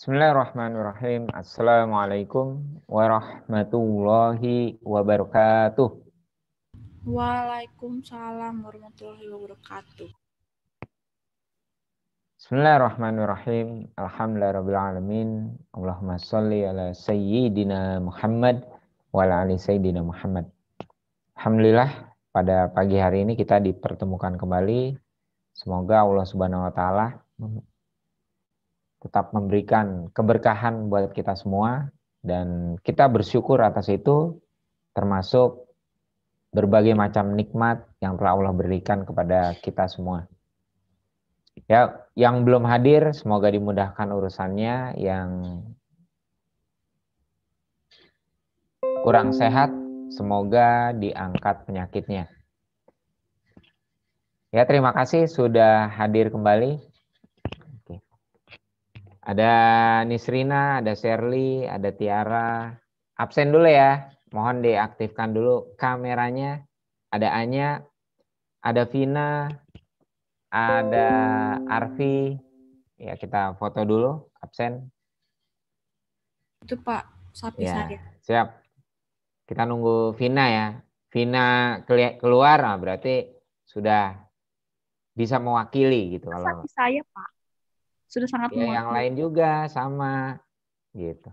Bismillahirrahmanirrahim. Assalamualaikum warahmatullahi wabarakatuh. Waalaikumsalam warahmatullahi wabarakatuh. Bismillahirrahmanirrahim. Alhamdulillahirrahmanirrahim. Allahumma salli ala sayyidina Muhammad wa ala ali sayyidina Muhammad. Alhamdulillah pada pagi hari ini kita dipertemukan kembali. Semoga Allah Subhanahu wa taala tetap memberikan keberkahan buat kita semua dan kita bersyukur atas itu termasuk berbagai macam nikmat yang telah Allah berikan kepada kita semua. Ya, yang belum hadir semoga dimudahkan urusannya, yang kurang sehat semoga diangkat penyakitnya. Ya, terima kasih sudah hadir kembali ada Nisrina, ada Sherly, ada Tiara. Absen dulu ya. Mohon diaktifkan dulu kameranya. Ada Anya, ada Vina, ada Arfi. Ya, kita foto dulu absen. Itu Pak, sapi ya. Saya. Siap. Kita nunggu Vina ya. Vina keluar, ah, berarti sudah bisa mewakili gitu. Kalau... Sapi saya Pak sudah sangat ya, yang lain juga sama gitu.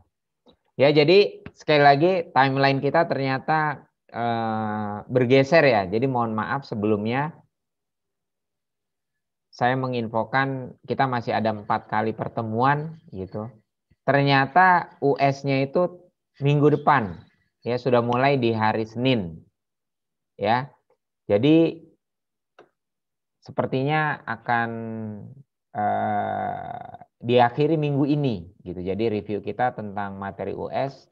Ya jadi sekali lagi timeline kita ternyata eh, bergeser ya. Jadi mohon maaf sebelumnya saya menginfokan kita masih ada empat kali pertemuan gitu. Ternyata US-nya itu minggu depan ya sudah mulai di hari Senin ya. Jadi sepertinya akan Eh, diakhiri minggu ini gitu. Jadi review kita tentang materi US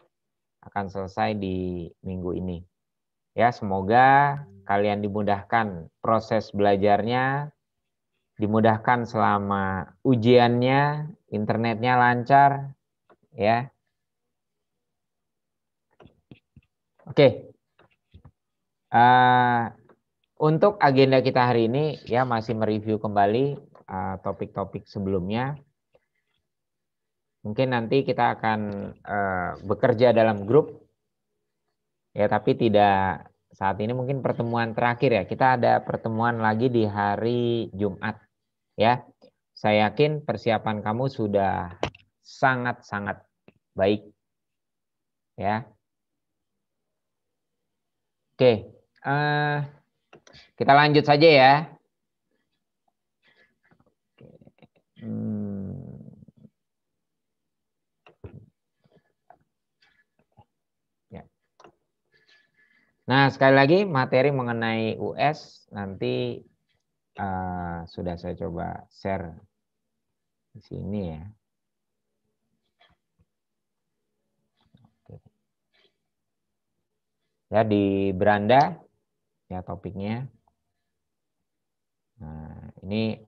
akan selesai di minggu ini. Ya, semoga kalian dimudahkan proses belajarnya, dimudahkan selama ujiannya, internetnya lancar ya. Oke. Uh, untuk agenda kita hari ini ya masih mereview kembali Eh, topik-topik uh, sebelumnya. Mungkin nanti kita akan uh, bekerja dalam grup, ya, tapi tidak saat ini mungkin pertemuan terakhir ya. Kita ada pertemuan lagi di hari Jumat, ya. Saya yakin persiapan kamu sudah sangat-sangat baik, ya. Oke, uh, kita lanjut saja ya. Hmm. Ya. Nah, sekali lagi materi mengenai US nanti uh, sudah saya coba share di sini ya. Ya di beranda ya topiknya. Nah, ini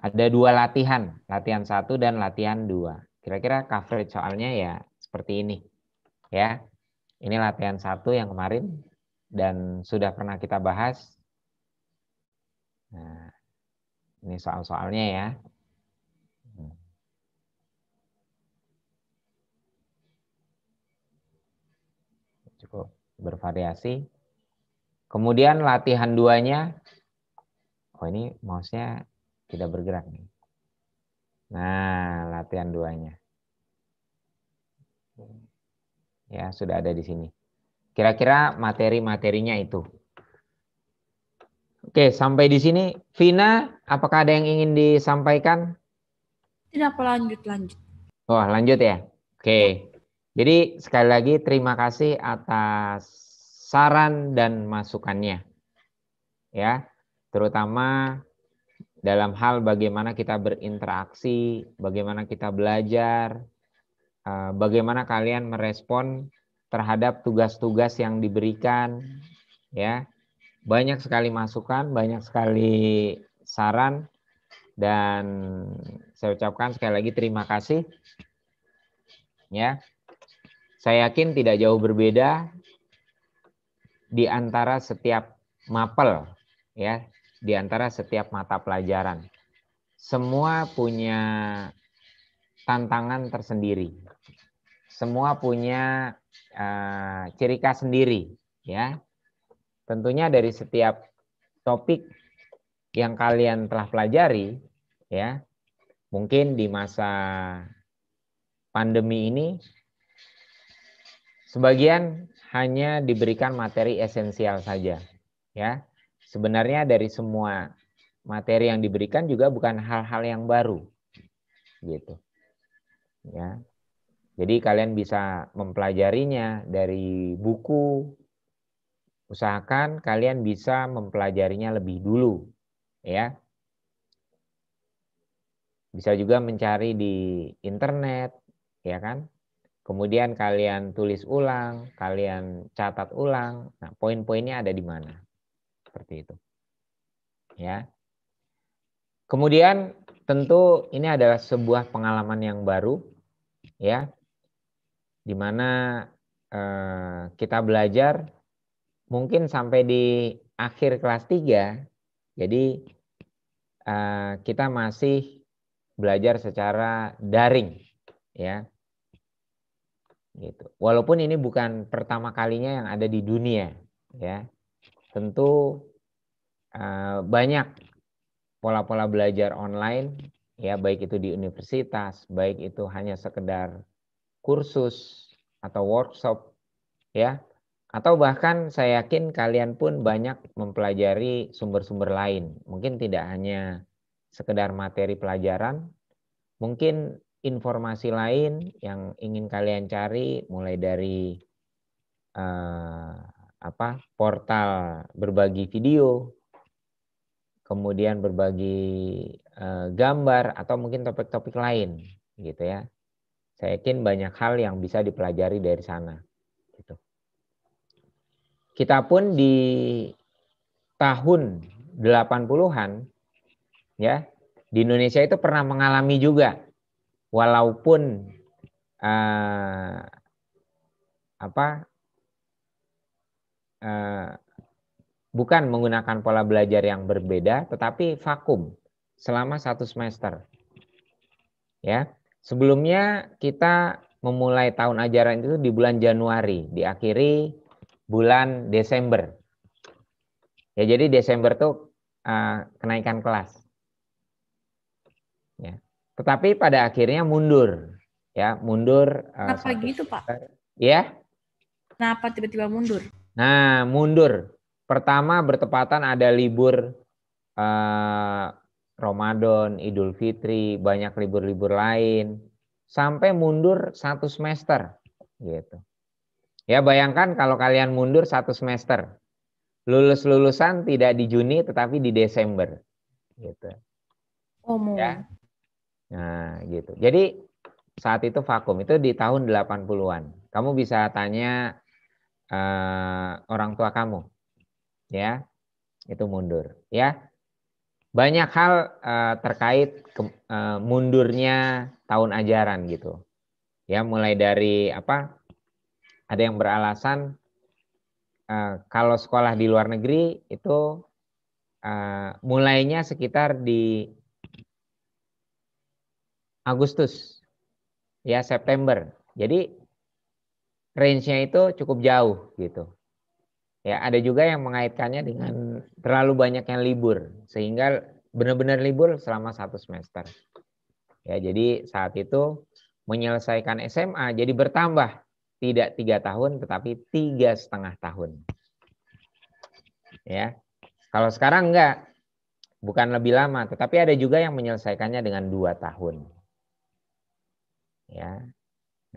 ada dua latihan, latihan satu dan latihan dua. Kira-kira coverage soalnya ya seperti ini. Ya. Ini latihan satu yang kemarin dan sudah pernah kita bahas. Nah, ini soal-soalnya ya. Cukup bervariasi. Kemudian latihan duanya. Oh ini mouse-nya tidak bergerak nih. Nah, latihan duanya. Ya, sudah ada di sini. Kira-kira materi-materinya itu. Oke, sampai di sini. Vina, apakah ada yang ingin disampaikan? Tidak, lanjut, lanjut. oh, lanjut ya. Oke. Jadi sekali lagi terima kasih atas saran dan masukannya. Ya, terutama dalam hal bagaimana kita berinteraksi, bagaimana kita belajar, eh, bagaimana kalian merespon terhadap tugas-tugas yang diberikan ya. Banyak sekali masukan, banyak sekali saran dan saya ucapkan sekali lagi terima kasih. Ya. Saya yakin tidak jauh berbeda di antara setiap mapel ya di antara setiap mata pelajaran. Semua punya tantangan tersendiri. Semua punya uh, ciri khas sendiri, ya. Tentunya dari setiap topik yang kalian telah pelajari, ya. Mungkin di masa pandemi ini sebagian hanya diberikan materi esensial saja, ya. Sebenarnya dari semua materi yang diberikan juga bukan hal-hal yang baru. Gitu. Ya. Jadi kalian bisa mempelajarinya dari buku. Usahakan kalian bisa mempelajarinya lebih dulu, ya. Bisa juga mencari di internet, ya kan? Kemudian kalian tulis ulang, kalian catat ulang. Nah, poin-poinnya ada di mana? Seperti itu. Ya. Kemudian tentu ini adalah sebuah pengalaman yang baru ya. Di mana eh, kita belajar mungkin sampai di akhir kelas 3. Jadi eh, kita masih belajar secara daring ya gitu. Walaupun ini bukan pertama kalinya yang ada di dunia, ya tentu uh, banyak pola-pola belajar online ya baik itu di universitas, baik itu hanya sekedar kursus atau workshop ya atau bahkan saya yakin kalian pun banyak mempelajari sumber-sumber lain. Mungkin tidak hanya sekedar materi pelajaran, mungkin informasi lain yang ingin kalian cari mulai dari uh, apa portal berbagi video, kemudian berbagi eh, gambar atau mungkin topik-topik lain gitu ya. Saya yakin banyak hal yang bisa dipelajari dari sana. Gitu. Kita pun di tahun 80-an ya di Indonesia itu pernah mengalami juga walaupun eh, apa Eh, bukan menggunakan pola belajar yang berbeda, tetapi vakum selama satu semester. Ya, sebelumnya kita memulai tahun ajaran itu di bulan Januari, diakhiri bulan Desember. Ya, jadi Desember tuh uh, kenaikan kelas. Ya. Tetapi pada akhirnya mundur, ya mundur. Uh, Kenapa gitu Pak? Ya. Kenapa tiba-tiba mundur? Nah, mundur. Pertama bertepatan ada libur eh, Ramadan, Idul Fitri, banyak libur-libur lain. Sampai mundur satu semester. gitu. Ya bayangkan kalau kalian mundur satu semester. Lulus-lulusan tidak di Juni tetapi di Desember. Gitu. Oh, ya. Nah, gitu. Jadi saat itu vakum itu di tahun 80-an. Kamu bisa tanya uh, orang tua kamu. Ya. Itu mundur, ya. Banyak hal uh, terkait ke, uh, mundurnya tahun ajaran gitu. Ya, mulai dari apa? Ada yang beralasan uh, kalau sekolah di luar negeri itu uh, mulainya sekitar di Agustus ya September. Jadi range-nya itu cukup jauh gitu. Ya, ada juga yang mengaitkannya dengan terlalu banyak yang libur sehingga benar-benar libur selama satu semester. Ya, jadi saat itu menyelesaikan SMA jadi bertambah tidak tiga tahun tetapi tiga setengah tahun. Ya, kalau sekarang enggak, bukan lebih lama, tetapi ada juga yang menyelesaikannya dengan dua tahun. Ya,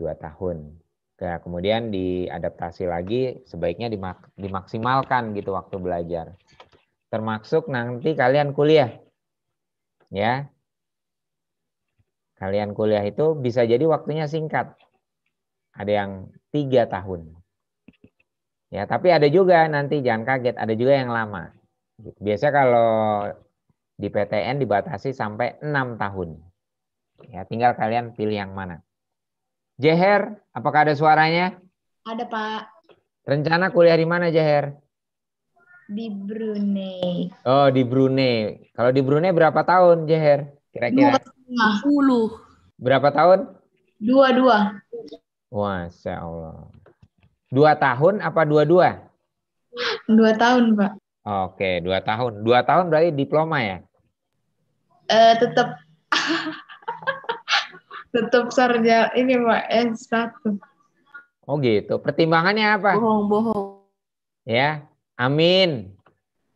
dua tahun. Nah, kemudian diadaptasi lagi sebaiknya dimak dimaksimalkan gitu waktu belajar. Termasuk nanti kalian kuliah. Ya. Kalian kuliah itu bisa jadi waktunya singkat. Ada yang tiga tahun. Ya, tapi ada juga nanti jangan kaget, ada juga yang lama. Biasanya kalau di PTN dibatasi sampai enam tahun. Ya, tinggal kalian pilih yang mana. Jeher, apakah ada suaranya? Ada, Pak. Rencana kuliah di mana, Jeher? Di Brunei. Oh, di Brunei. Kalau di Brunei berapa tahun, Jeher? Kira-kira? 20. Berapa tahun? Dua, dua. Masya Allah. Dua tahun apa dua-dua? Dua tahun, Pak. Oke, dua tahun. Dua tahun berarti diploma ya? Eh, tetap. tetap sarja ini Pak eh, S1. Oh gitu. Pertimbangannya apa? Bohong-bohong. Ya. Amin.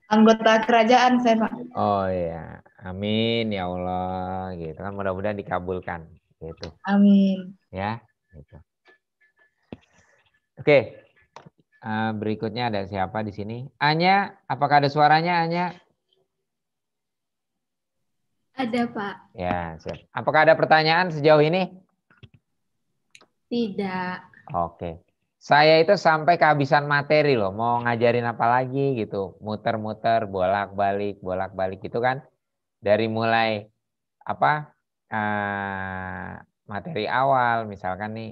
Anggota kerajaan saya Pak. Oh ya Amin ya Allah gitu kan mudah-mudahan dikabulkan gitu. Amin. Ya, gitu. Oke. Uh, berikutnya ada siapa di sini? Anya, apakah ada suaranya Anya? Ada, Pak. Ya, siap. Apakah ada pertanyaan sejauh ini? Tidak. Oke. Saya itu sampai kehabisan materi loh, mau ngajarin apa lagi gitu, muter-muter, bolak-balik, bolak-balik gitu kan. Dari mulai apa uh, materi awal, misalkan nih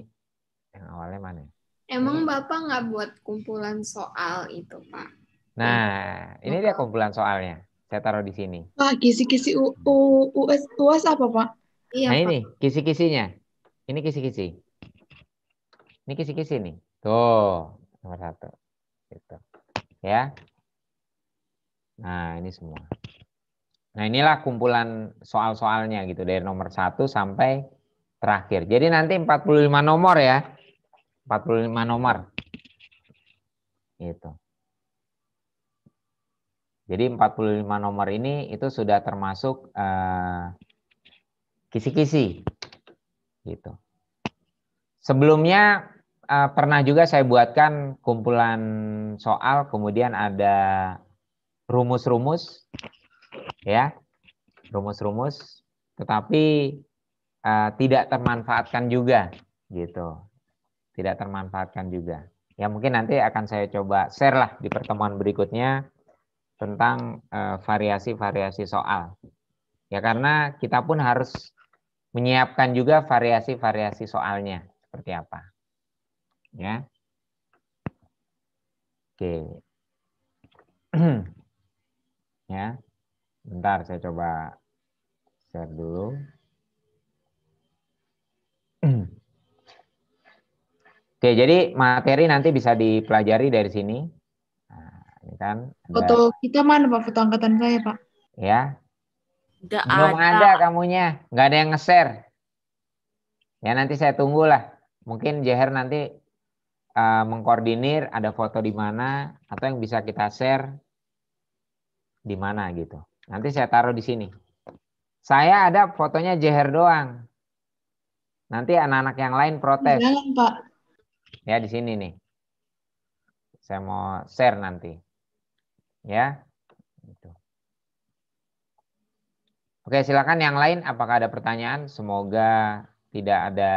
yang awalnya mana? Ya? Emang bapak nggak buat kumpulan soal itu, Pak? Nah, ini dia kumpulan soalnya. Saya taruh di sini. Ah, kisi-kisi UAS UAS apa, Pak? Iya, nah, ini kisi-kisinya. Ini kisi-kisi. Ini kisi-kisi nih. Tuh, nomor satu. Gitu. Ya. Nah, ini semua. Nah, inilah kumpulan soal-soalnya gitu dari nomor satu sampai terakhir. Jadi nanti 45 nomor ya. 45 nomor. Gitu. Jadi 45 nomor ini itu sudah termasuk eh, kisi-kisi. Uh, gitu. Sebelumnya uh, pernah juga saya buatkan kumpulan soal, kemudian ada rumus-rumus, ya, rumus-rumus, tetapi uh, tidak termanfaatkan juga, gitu, tidak termanfaatkan juga. Ya mungkin nanti akan saya coba share lah di pertemuan berikutnya tentang eh, variasi-variasi uh, soal. Ya karena kita pun harus menyiapkan juga variasi-variasi soalnya seperti apa. Ya. Oke. ya. Bentar saya coba share dulu. Oke, jadi materi nanti bisa dipelajari dari sini kan? Ada... Foto kita mana Pak? Foto angkatan saya Pak. Ya. Gak Belum ada. ada kamunya. Nggak ada yang nge-share. Ya nanti saya tunggu lah. Mungkin Jeher nanti uh, mengkoordinir ada foto di mana atau yang bisa kita share di mana gitu. Nanti saya taruh di sini. Saya ada fotonya Jeher doang. Nanti anak-anak yang lain protes. Jangan, Pak. Ya di sini nih. Saya mau share nanti. Ya. Gitu. Oke, silakan yang lain apakah ada pertanyaan? Semoga tidak ada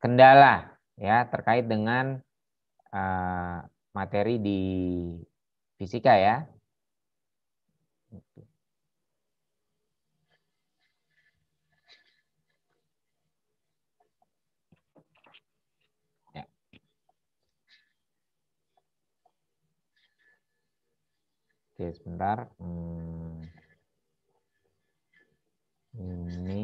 kendala ya terkait dengan uh, materi di fisika ya. Oke, sebentar. Hmm. Ini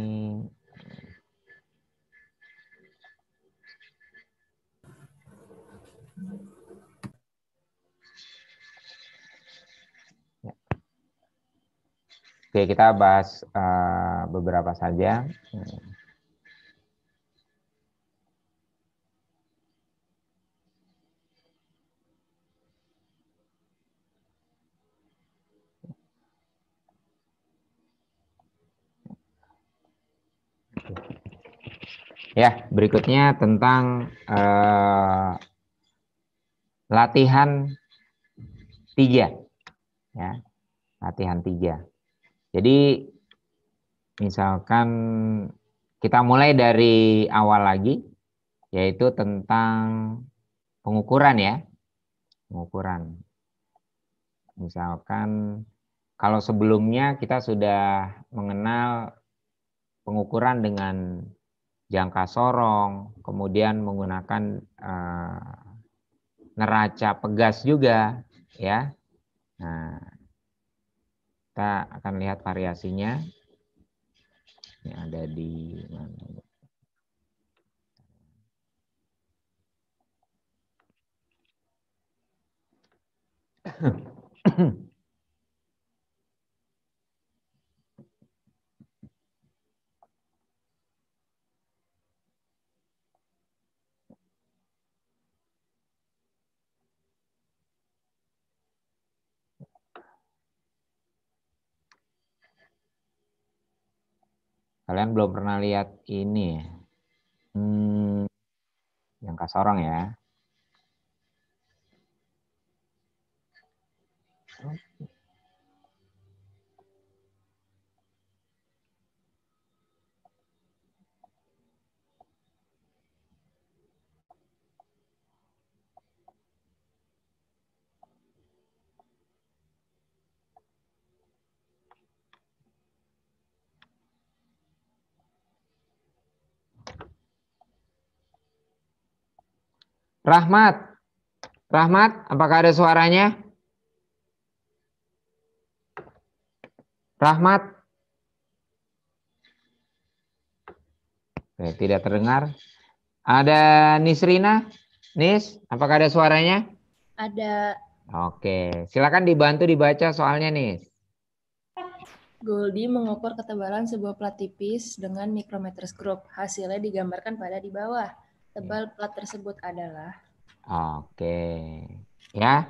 ya. Oke, kita bahas uh, beberapa saja. Hmm. Ya, berikutnya tentang uh, latihan tiga. Ya, latihan tiga. Jadi misalkan kita mulai dari awal lagi, yaitu tentang pengukuran ya, pengukuran. Misalkan kalau sebelumnya kita sudah mengenal pengukuran dengan jangka sorong, kemudian menggunakan eh, neraca pegas juga, ya. Nah, kita akan lihat variasinya. Ini ada di mana? Hmm. Kalian belum pernah lihat ini ya. Hmm, yang kasorong ya. Rahmat. Rahmat, apakah ada suaranya? Rahmat. Saya tidak terdengar. Ada Nisrina? Nis, apakah ada suaranya? Ada. Oke, silakan dibantu dibaca soalnya Nis. Goldie mengukur ketebalan sebuah plat tipis dengan mikrometer skrup. Hasilnya digambarkan pada di bawah tebal plat tersebut adalah. Oke. Ya.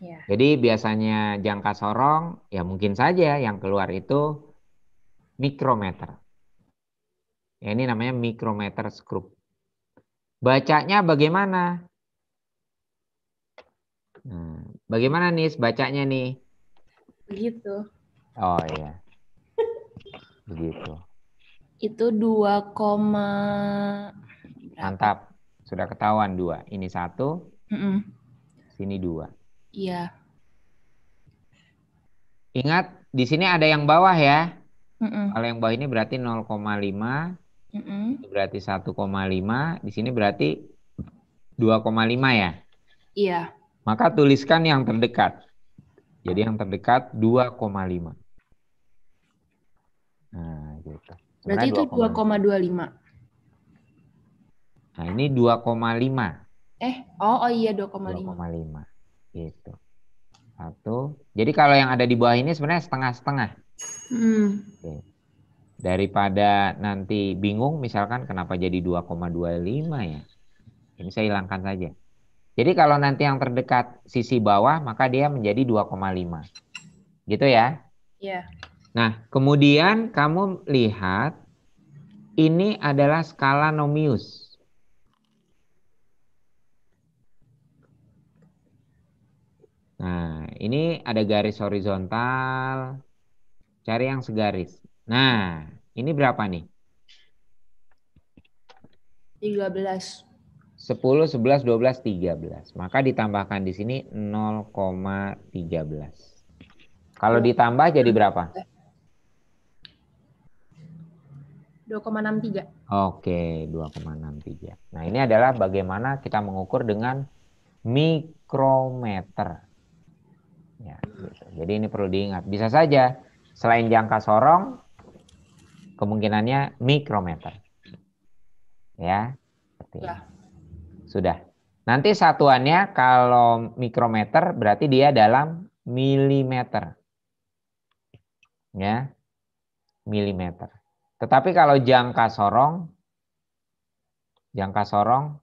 ya. Jadi biasanya jangka sorong ya mungkin saja yang keluar itu mikrometer. Ya, ini namanya mikrometer skrup Bacanya bagaimana? Hmm. bagaimana nih bacanya nih? Begitu. Oh iya. Begitu. Itu 2, Berapa? Mantap. Sudah ketahuan dua. Ini satu, mm -mm. sini dua. Iya. Ingat, di sini ada yang bawah ya. Mm -mm. Kalau yang bawah ini berarti 0,5. Mm -mm. Berarti 1,5. Di sini berarti 2,5 ya? Iya. Maka tuliskan yang terdekat. Jadi yang terdekat 2,5. Nah, gitu. Sebenarnya Berarti itu 2,25. Nah, ini 2,5. Eh, oh oh iya 2,5. 2,5. Gitu. Satu. Jadi kalau yang ada di bawah ini sebenarnya setengah-setengah. Hmm. Oke. Daripada nanti bingung misalkan kenapa jadi 2,25 ya. Ini saya hilangkan saja. Jadi kalau nanti yang terdekat sisi bawah maka dia menjadi 2,5. Gitu ya? Iya. Yeah. Nah, kemudian kamu lihat ini adalah skala nomius. Nah, ini ada garis horizontal. Cari yang segaris. Nah, ini berapa nih? 13. 10, 11, 12, 13. Maka ditambahkan di sini 0,13. Kalau ditambah jadi berapa? 2,63. Oke, 2,63. Nah, ini adalah bagaimana kita mengukur dengan mikrometer. Ya, gitu. Jadi ini perlu diingat. Bisa saja selain jangka sorong, kemungkinannya mikrometer. Ya, seperti ya. Sudah. Nanti satuannya kalau mikrometer berarti dia dalam milimeter. Ya, milimeter. Tetapi kalau jangka sorong, jangka sorong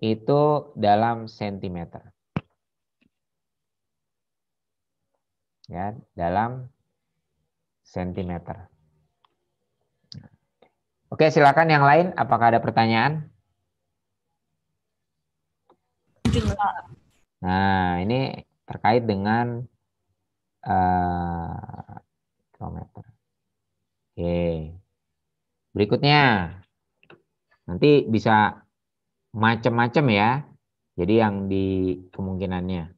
itu dalam sentimeter. ya dalam sentimeter. Oke, silakan yang lain. Apakah ada pertanyaan? Nah, ini terkait dengan uh, kilometer. Oke. Berikutnya, nanti bisa macam-macam ya. Jadi yang di kemungkinannya.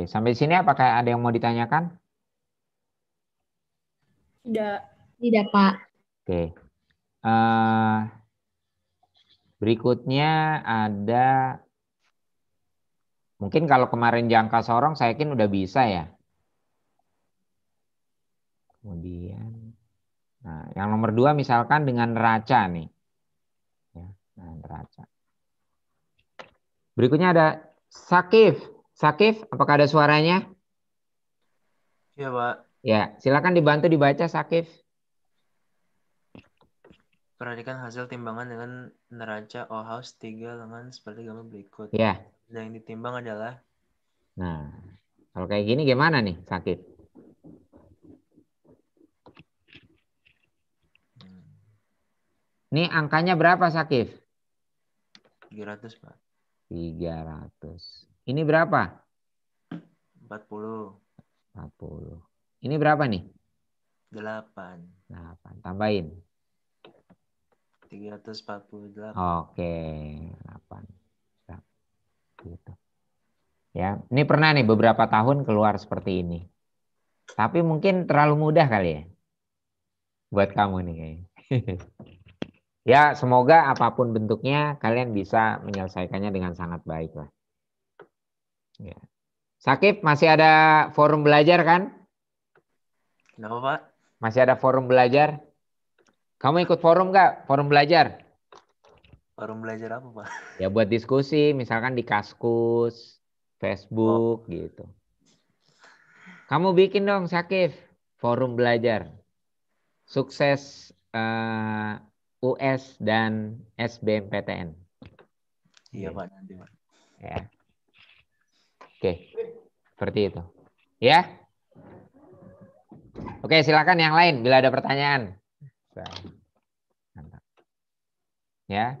Oke, sampai sini apakah ada yang mau ditanyakan? Tidak. Tidak, Pak. Oke. Uh, berikutnya ada, mungkin kalau kemarin jangka sorong saya yakin udah bisa ya. Kemudian, nah, yang nomor dua misalkan dengan Raca nih. Ya, nah, Raca. Berikutnya ada sakif. Sakif, apakah ada suaranya? Iya, Pak. Ya, silakan dibantu dibaca Sakif. Perhatikan hasil timbangan dengan neraca O house 3 lengan seperti gambar berikut. Ya. Dan yang ditimbang adalah Nah, kalau kayak gini gimana nih, Sakif? Ini angkanya berapa, Sakif? 300, Pak. 300. Ini berapa? 40. 40. Ini berapa nih? 8. 8. Tambahin. 348. Oke, 8. Gitu. Ya, ini pernah nih beberapa tahun keluar seperti ini. Tapi mungkin terlalu mudah kali ya buat kamu nih kayaknya. ya, semoga apapun bentuknya kalian bisa menyelesaikannya dengan sangat baik lah. Ya. Sakip, masih ada forum belajar kan? Kenapa Pak? Masih ada forum belajar? Kamu ikut forum nggak? Forum belajar? Forum belajar apa Pak? Ya buat diskusi, misalkan di Kaskus, Facebook oh. gitu. Kamu bikin dong Sakif, forum belajar. Sukses uh, eh, US dan SBMPTN. Iya Pak, nanti Pak. Ya. Oke, seperti itu. Ya. Oke, silakan yang lain bila ada pertanyaan. Ya. Yeah.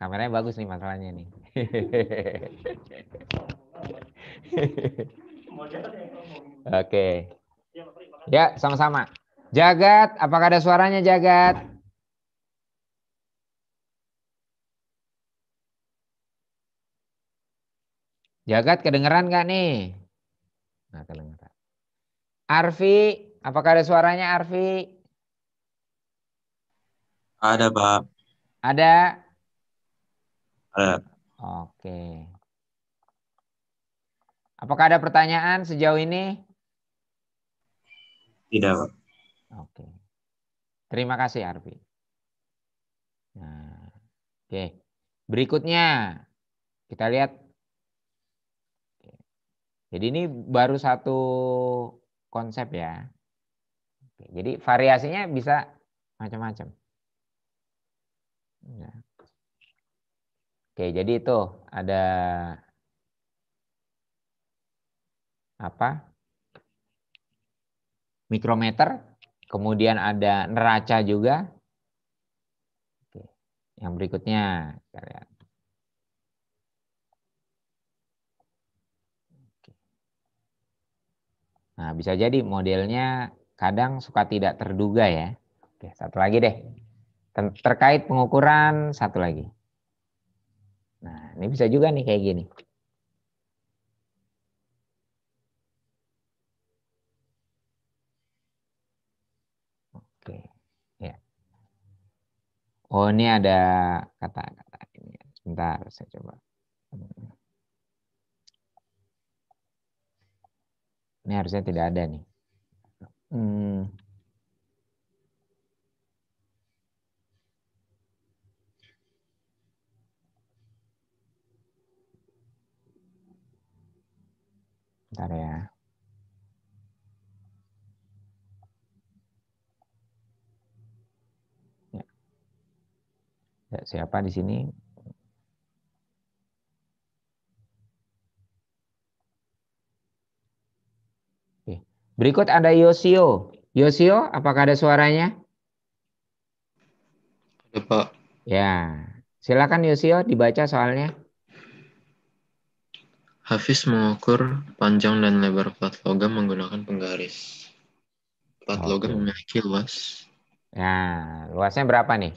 Kameranya bagus nih masalahnya nih. Oke. Ya, sama-sama. Jagat, apakah ada suaranya Jagat? Jagat kedengeran gak nih? Nah, kedengeran. Arfi, apakah ada suaranya Arfi? Ada, Pak. Ada? Ada. Oke. Apakah ada pertanyaan sejauh ini? Tidak, Pak. Oke. Terima kasih, Arfi. Nah, oke. Berikutnya, kita lihat jadi ini baru satu konsep ya. jadi variasinya bisa macam-macam. Nah. Oke, jadi itu ada apa? Mikrometer, kemudian ada neraca juga. Oke, yang berikutnya, kita lihat. Nah, bisa jadi modelnya kadang suka tidak terduga ya. Oke, satu lagi deh. Terkait pengukuran, satu lagi. Nah, ini bisa juga nih kayak gini. Oke, ya. Oh, ini ada kata-kata ini. Sebentar, saya coba. Ini harusnya tidak ada nih. Hmm. Bentar ya. ya. ya siapa di sini Berikut ada Yosio. Yosio, apakah ada suaranya? Ada, Pak. Ya. Silakan Yosio dibaca soalnya. Hafiz mengukur panjang dan lebar plat logam menggunakan penggaris. Plat okay. logam memiliki luas. Ya, luasnya berapa nih?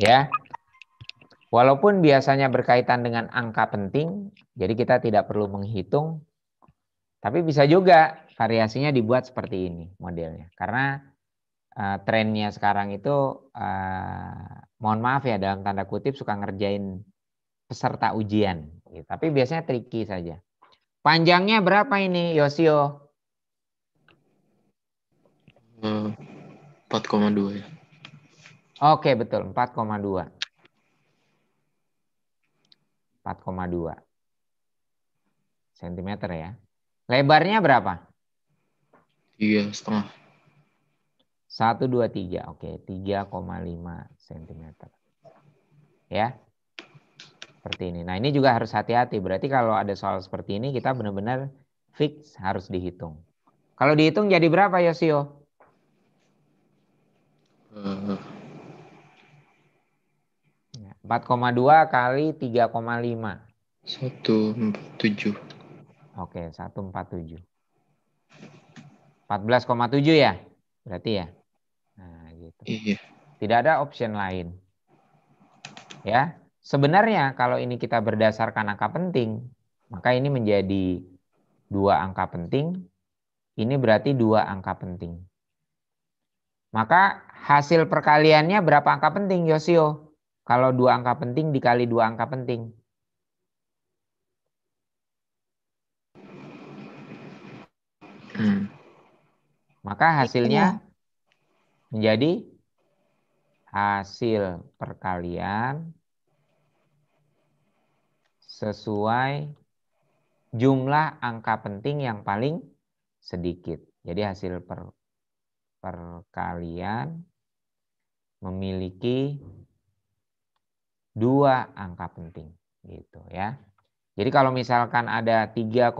Ya. Walaupun biasanya berkaitan dengan angka penting, jadi kita tidak perlu menghitung tapi bisa juga variasinya dibuat seperti ini modelnya. Karena uh, trennya sekarang itu, uh, mohon maaf ya dalam tanda kutip suka ngerjain peserta ujian. Gitu. Tapi biasanya tricky saja. Panjangnya berapa ini Yosio? 4,2 eh, ya. Oke betul 4,2. 4,2 sentimeter ya. Lebarnya berapa? Tiga setengah. Satu dua tiga, oke, tiga koma lima sentimeter. Ya, seperti ini. Nah ini juga harus hati-hati. Berarti kalau ada soal seperti ini kita benar-benar fix harus dihitung. Kalau dihitung jadi berapa eh. ya, Yosio? Uh. dua kali tiga koma lima. Satu tujuh. Oke, 147. 14,7 ya? Berarti ya? Nah, gitu. Iya. Tidak ada option lain. Ya. Sebenarnya kalau ini kita berdasarkan angka penting, maka ini menjadi dua angka penting. Ini berarti dua angka penting. Maka hasil perkaliannya berapa angka penting, Yosio? Kalau dua angka penting dikali dua angka penting. Hmm. Maka hasilnya menjadi hasil perkalian sesuai jumlah angka penting yang paling sedikit. Jadi hasil per, perkalian memiliki dua angka penting gitu ya. Jadi kalau misalkan ada 3,21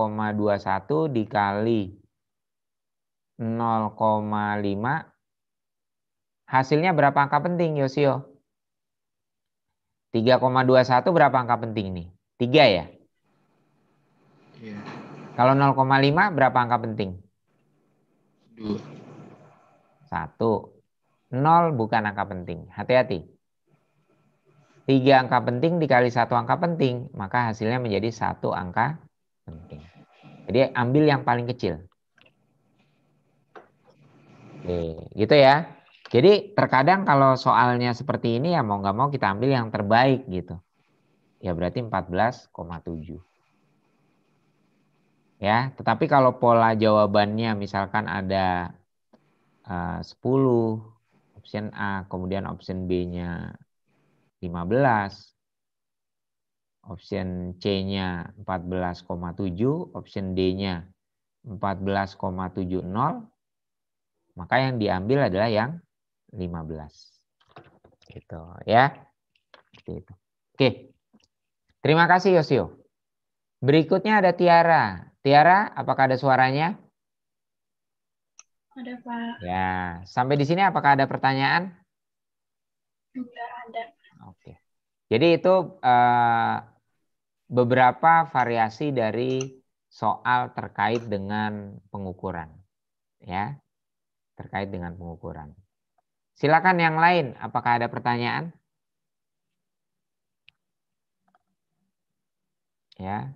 dikali 0,5. Hasilnya berapa angka penting, Yosio? 3,21 berapa angka penting nih? 3 ya? Iya. Kalau 0,5 berapa angka penting? 2. 1. 0 bukan angka penting. Hati-hati. 3 angka penting dikali 1 angka penting, maka hasilnya menjadi 1 angka penting. Jadi ambil yang paling kecil. 0,5. Oke, gitu ya. Jadi terkadang kalau soalnya seperti ini ya mau nggak mau kita ambil yang terbaik gitu. Ya berarti 14,7. Ya, tetapi kalau pola jawabannya misalkan ada eh, uh, 10 option A, kemudian option B-nya 15, option C-nya 14,7, option D-nya 14,70, maka yang diambil adalah yang 15. Gitu ya. Gitu. Oke. Terima kasih Yosio. Berikutnya ada Tiara. Tiara, apakah ada suaranya? Ada, Pak. Ya, sampai di sini apakah ada pertanyaan? Tidak ada. Oke. Jadi itu eh, beberapa variasi dari soal terkait dengan pengukuran. Ya terkait dengan pengukuran. Silakan yang lain, apakah ada pertanyaan? Ya.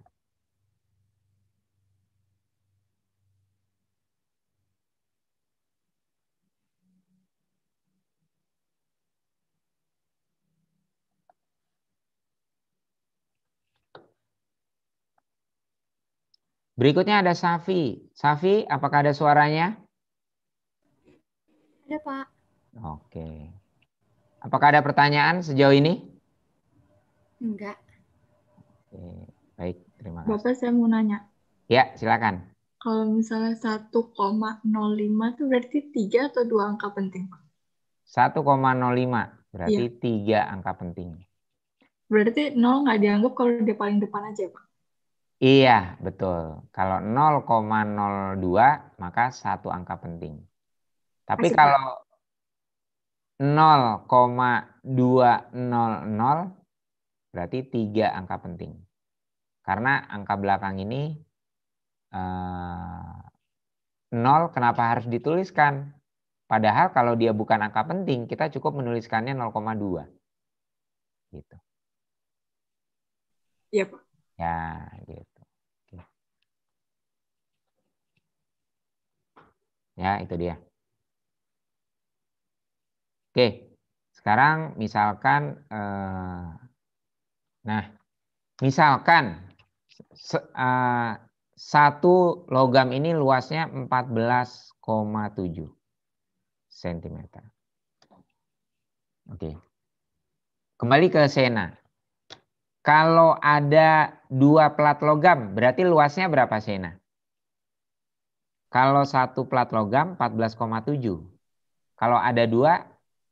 Berikutnya ada Safi. Safi, apakah ada suaranya? Ada Pak. Oke. Apakah ada pertanyaan sejauh ini? Enggak. Oke. Baik, terima kasih. Bapak saya mau nanya. Ya, silakan. Kalau misalnya 1,05 itu berarti 3 atau 2 angka penting, Pak? 1,05 berarti ya. 3 angka penting. Berarti 0 nggak dianggap kalau dia paling depan aja, Pak? Iya, betul. Kalau 0,02 maka satu angka penting. Tapi kalau 0,200 berarti tiga angka penting. Karena angka belakang ini eh, 0 kenapa harus dituliskan? Padahal kalau dia bukan angka penting, kita cukup menuliskannya 0,2. Gitu. Iya, Pak. Ya, gitu. Oke. Ya, itu dia. Oke, sekarang misalkan, eh, nah, misalkan se, eh, satu logam ini luasnya 14,7 cm. Oke, kembali ke Sena. Kalau ada dua plat logam, berarti luasnya berapa Sena? Kalau satu plat logam 14,7. Kalau ada dua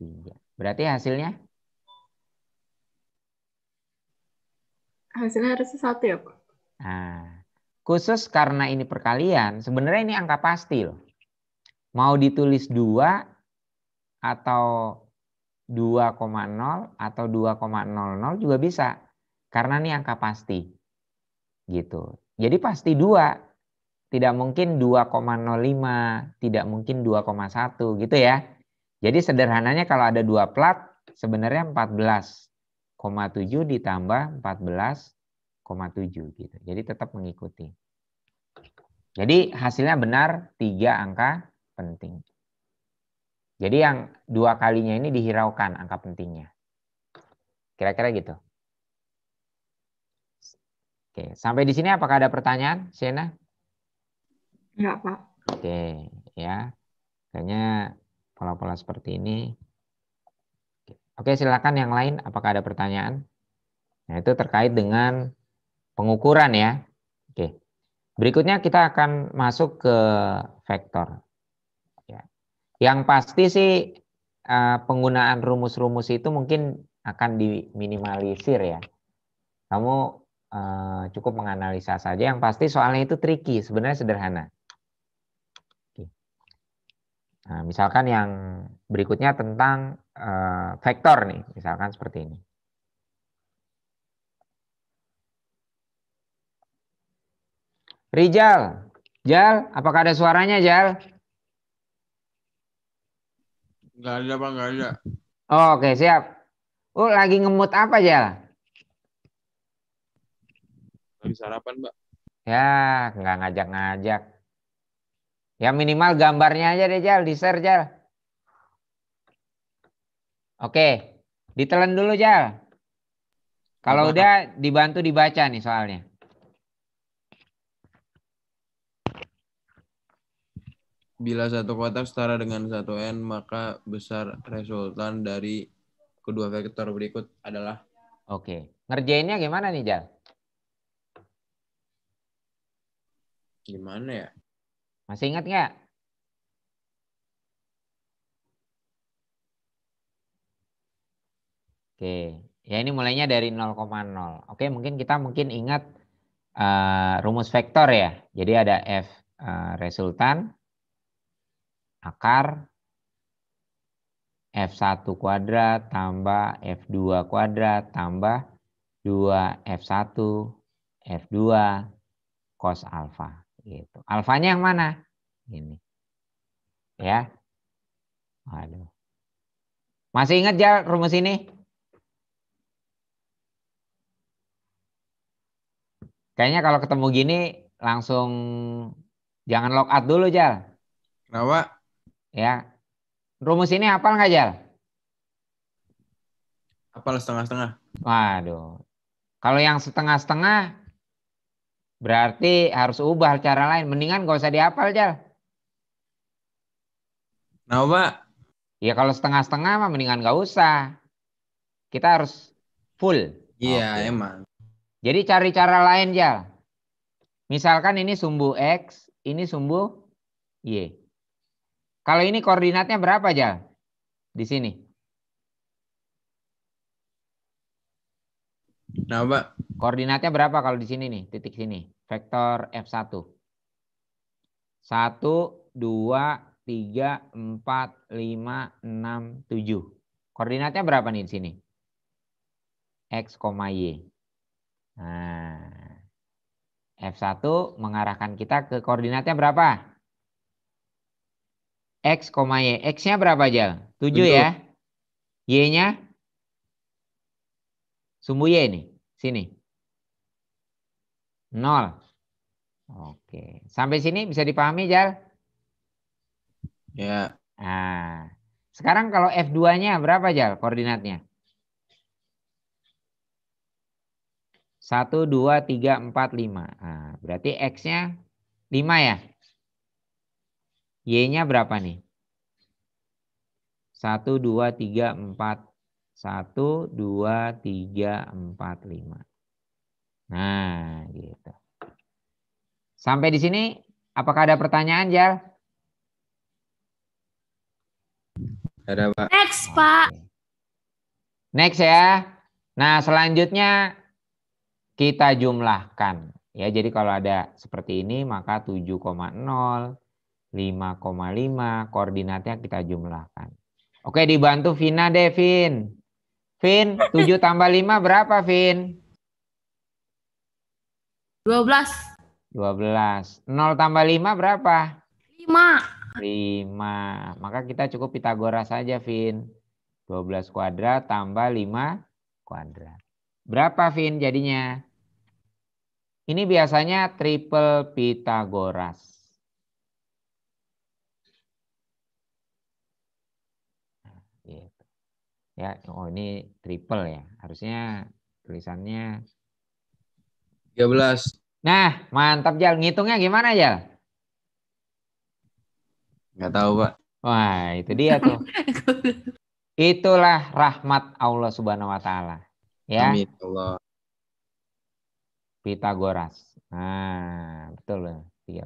3. Iya. Berarti hasilnya? Hasilnya harusnya satu ya, Pak. Nah, khusus karena ini perkalian, sebenarnya ini angka pasti loh. Mau ditulis 2 atau 2,0 atau 2,00 juga bisa. Karena ini angka pasti. Gitu. Jadi pasti 2. Tidak mungkin 2,05, tidak mungkin 2,1 gitu ya. Jadi sederhananya kalau ada dua plat, sebenarnya 14,7 ditambah 14,7 gitu. Jadi tetap mengikuti. Jadi hasilnya benar tiga angka penting. Jadi yang dua kalinya ini dihiraukan angka pentingnya. Kira-kira gitu. Oke, sampai di sini apakah ada pertanyaan, Sena? Enggak, Pak. Oke, ya. Kayaknya pola-pola seperti ini. Oke, silakan yang lain. Apakah ada pertanyaan? Nah, itu terkait dengan pengukuran ya. Oke. Berikutnya kita akan masuk ke vektor. Ya, yang pasti sih eh, penggunaan rumus-rumus itu mungkin akan diminimalisir ya. Kamu eh, cukup menganalisa saja. Yang pasti soalnya itu tricky, sebenarnya sederhana. Nah, misalkan yang berikutnya tentang uh, vektor nih, misalkan seperti ini. Rijal, Jal, apakah ada suaranya Jal? Gak ada Bang, gak ada. Oh, Oke, okay, siap. Oh, lagi ngemut apa Jal? Lagi sarapan, Mbak. Ya, nggak ngajak-ngajak. Ya minimal gambarnya aja deh Jal, di share Jal. Oke, ditelan dulu Jal. Kalau Apa? udah dibantu dibaca nih soalnya. Bila satu kotak setara dengan satu N, maka besar resultan dari kedua vektor berikut adalah. Oke, ngerjainnya gimana nih Jal? Gimana ya? Masih ingat nggak? Oke, ya ini mulainya dari 0,0. Oke, mungkin kita mungkin ingat uh, rumus vektor ya. Jadi ada F uh, resultan, akar, F1 kuadrat tambah F2 kuadrat tambah 2F1, F2, cos alfa. Gitu. Alfanya yang mana? Ini. Ya. Aduh. Masih ingat ya rumus ini? Kayaknya kalau ketemu gini langsung jangan lock out dulu, Jal. Kenapa? Ya. Rumus ini hafal nggak, Jal? Hafal setengah-setengah. Waduh. Kalau yang setengah-setengah Berarti harus ubah cara lain. Mendingan gak usah dihafal, Jal. Nah, Pak. Ya kalau setengah-setengah mah mendingan gak usah. Kita harus full. Iya, okay. emang. Jadi cari cara lain, Jal. Misalkan ini sumbu X, ini sumbu Y. Kalau ini koordinatnya berapa, Jal? Di sini. Nah, Pak. Koordinatnya berapa kalau di sini nih, titik sini? Vektor F1. 1, 2, 3, 4, 5, 6, 7. Koordinatnya berapa nih di sini? X, Y. Nah, F1 mengarahkan kita ke koordinatnya berapa? X, Y. X-nya berapa, Jal? 7 7. ya. Y-nya Sumbu Y ini, sini. 0. Oke. Sampai sini bisa dipahami, Jal? Ya. Nah, sekarang kalau F2-nya berapa, Jal, koordinatnya? 1, 2, 3, 4, 5. Nah, berarti X-nya 5 ya? Y-nya berapa nih? 1, 2, 3, 4, satu, dua, tiga, empat, lima. Nah, gitu. Sampai di sini, apakah ada pertanyaan, Jal? Ada, Pak. Next, Pak. Next ya. Nah, selanjutnya kita jumlahkan. Ya, jadi kalau ada seperti ini maka 7,0, 5,5 koordinatnya kita jumlahkan. Oke, dibantu Vina Devin. Vin, 7 tambah 5 berapa, Vin? 12. 12. 0 tambah 5 berapa? 5. 5. Maka kita cukup Pitagoras saja, Vin. 12 kuadrat tambah 5 kuadrat. Berapa, Vin, jadinya? Ini biasanya triple Pitagoras. ya oh ini triple ya harusnya tulisannya 13 nah mantap Jal ngitungnya gimana Jal nggak tahu Pak wah itu dia tuh itulah rahmat Allah Subhanahu Wa Taala ya Amin ya Allah Pitagoras nah betul 13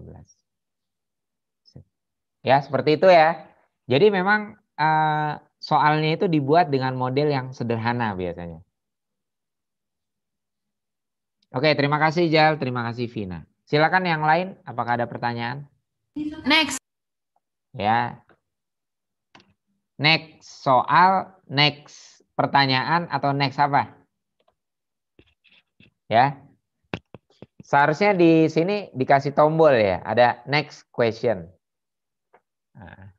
ya seperti itu ya jadi memang uh, soalnya itu dibuat dengan model yang sederhana biasanya. Oke, terima kasih Jal, terima kasih Vina. Silakan yang lain, apakah ada pertanyaan? Next. Ya. Next soal, next pertanyaan atau next apa? Ya. Seharusnya di sini dikasih tombol ya, ada next question. Nah.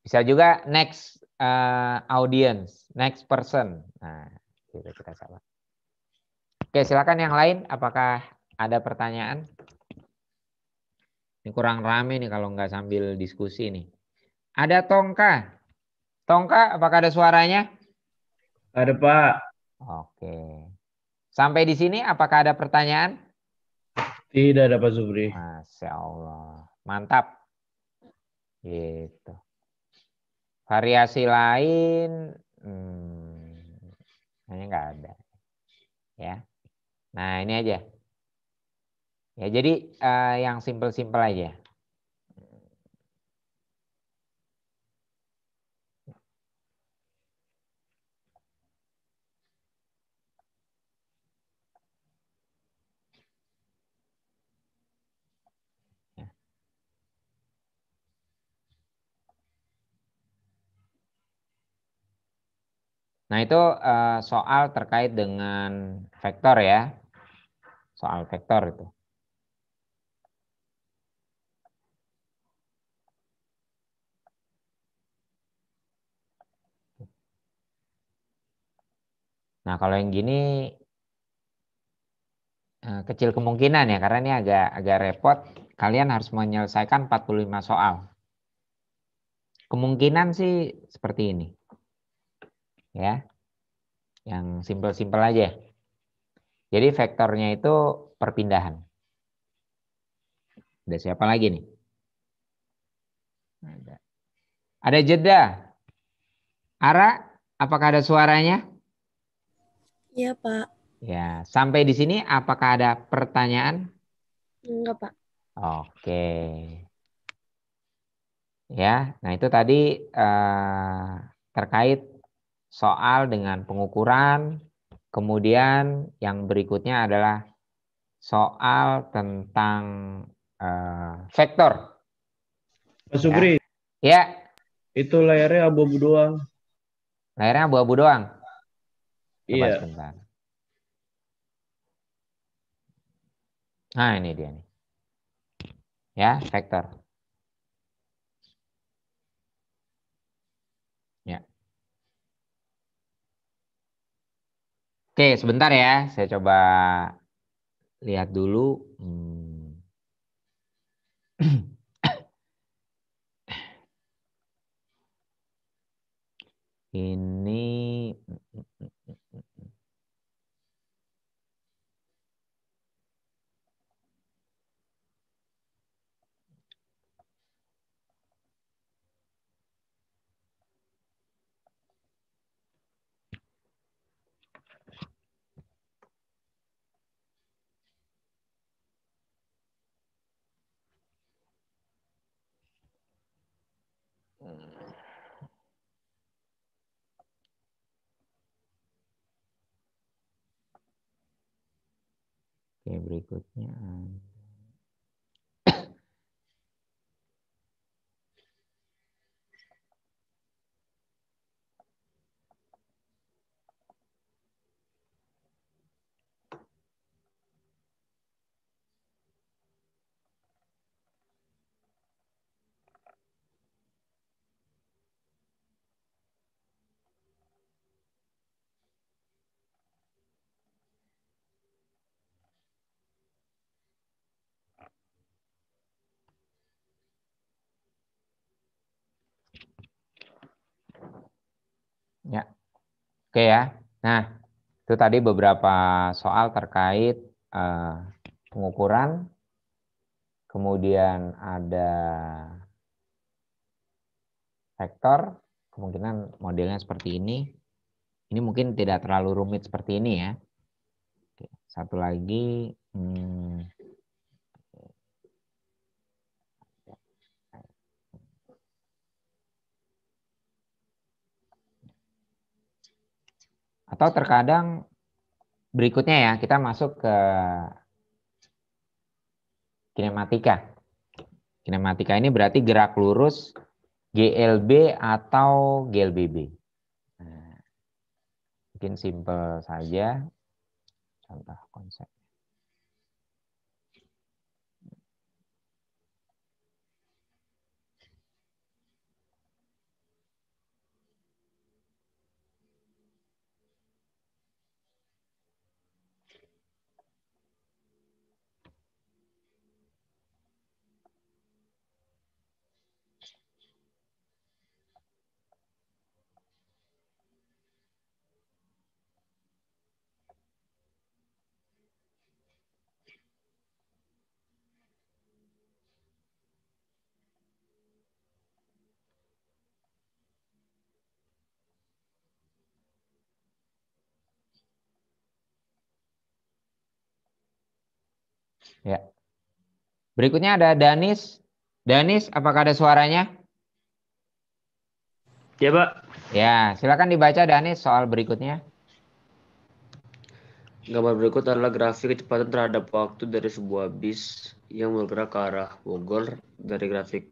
Bisa juga next uh, audience, next person. Nah, itu kita salah. Oke, silakan yang lain. Apakah ada pertanyaan? Ini kurang rame nih kalau nggak sambil diskusi nih. Ada Tongka. Tongka, apakah ada suaranya? Ada Pak. Oke. Sampai di sini, apakah ada pertanyaan? Tidak ada Pak Subri. Masya Allah, mantap. Gitu. Variasi lain hmm, hanya nggak ada. Ya. Nah, ini aja. Ya, jadi uh, yang simple-simple aja. Nah itu eh, soal terkait dengan vektor ya, soal vektor itu. Nah kalau yang gini eh, kecil kemungkinan ya karena ini agak agak repot. Kalian harus menyelesaikan 45 soal. Kemungkinan sih seperti ini ya. Yang simpel-simpel aja. Jadi vektornya itu perpindahan. Ada siapa lagi nih? Ada. Ada jeda. Ara, apakah ada suaranya? Iya, Pak. Ya, sampai di sini apakah ada pertanyaan? Enggak, Pak. Oke. Ya, nah itu tadi eh, terkait soal dengan pengukuran, kemudian yang berikutnya adalah soal tentang uh, vektor. Mas Sugri. Ya. ya. Itu layarnya abu-abu doang. Layarnya abu-abu doang. Coba iya. Sebentar. Nah, ini dia nih. Ya, vektor. Oke, sebentar ya. Saya coba lihat dulu. Hmm. Ini Oke, berikutnya eh, Ya. Oke ya. Nah, itu tadi beberapa soal terkait uh, pengukuran. Kemudian ada vektor, kemungkinan modelnya seperti ini. Ini mungkin tidak terlalu rumit seperti ini ya. Oke. Satu lagi hmm, Atau terkadang berikutnya ya kita masuk ke kinematika. Kinematika ini berarti gerak lurus GLB atau GLBB. Nah, mungkin simple saja contoh konsep. Ya. Berikutnya ada Danis. Danis, apakah ada suaranya? Ya, Pak. Ya, silakan dibaca Danis soal berikutnya. Gambar berikut adalah grafik kecepatan terhadap waktu dari sebuah bis yang bergerak ke arah Bogor dari grafik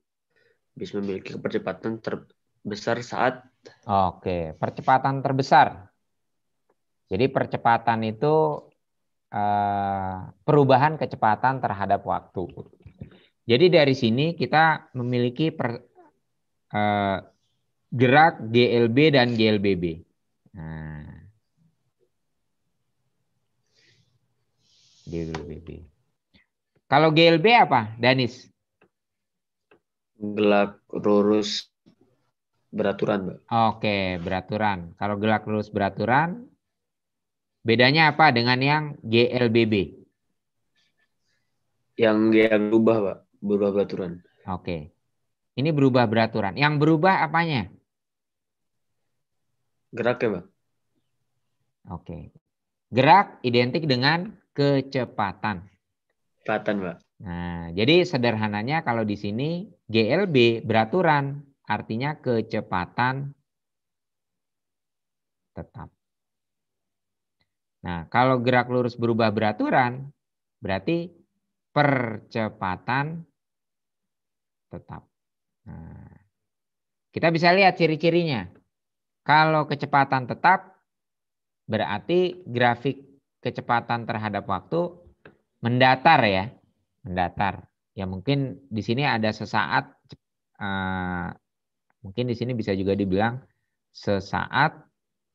bis memiliki percepatan terbesar saat Oke, percepatan terbesar. Jadi percepatan itu Eh, perubahan kecepatan terhadap waktu. Jadi dari sini kita memiliki per, uh, gerak GLB dan GLBB. Nah. GLBB. Kalau GLB apa, Danis? Gelak lurus beraturan, Oke, beraturan. Kalau gelak lurus beraturan, Bedanya apa dengan yang GLBB? Yang yang berubah, Pak. Berubah peraturan. Oke. Ini berubah peraturan. Yang berubah apanya? Gerak ya, Pak. Oke. Gerak identik dengan kecepatan. Kecepatan, Pak. Nah, jadi sederhananya kalau di sini GLB beraturan artinya kecepatan tetap. Nah, kalau gerak lurus berubah beraturan, berarti percepatan tetap. Nah, kita bisa lihat ciri-cirinya. Kalau kecepatan tetap, berarti grafik kecepatan terhadap waktu mendatar ya, mendatar. Ya mungkin di sini ada sesaat, eh, mungkin di sini bisa juga dibilang sesaat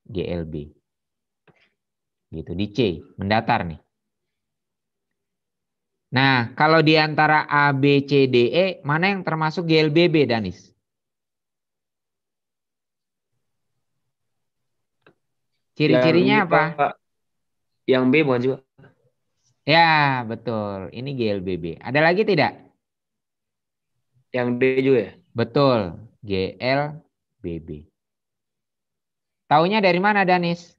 GLB. Gitu di C, mendatar nih. Nah, kalau di antara A, B, C, D, E, mana yang termasuk GLBB, Danis? Ciri-cirinya apa? Yang B bukan juga. Ya, betul. Ini GLBB. Ada lagi tidak? Yang D juga ya? Betul. GLBB. Taunya dari mana, Danis?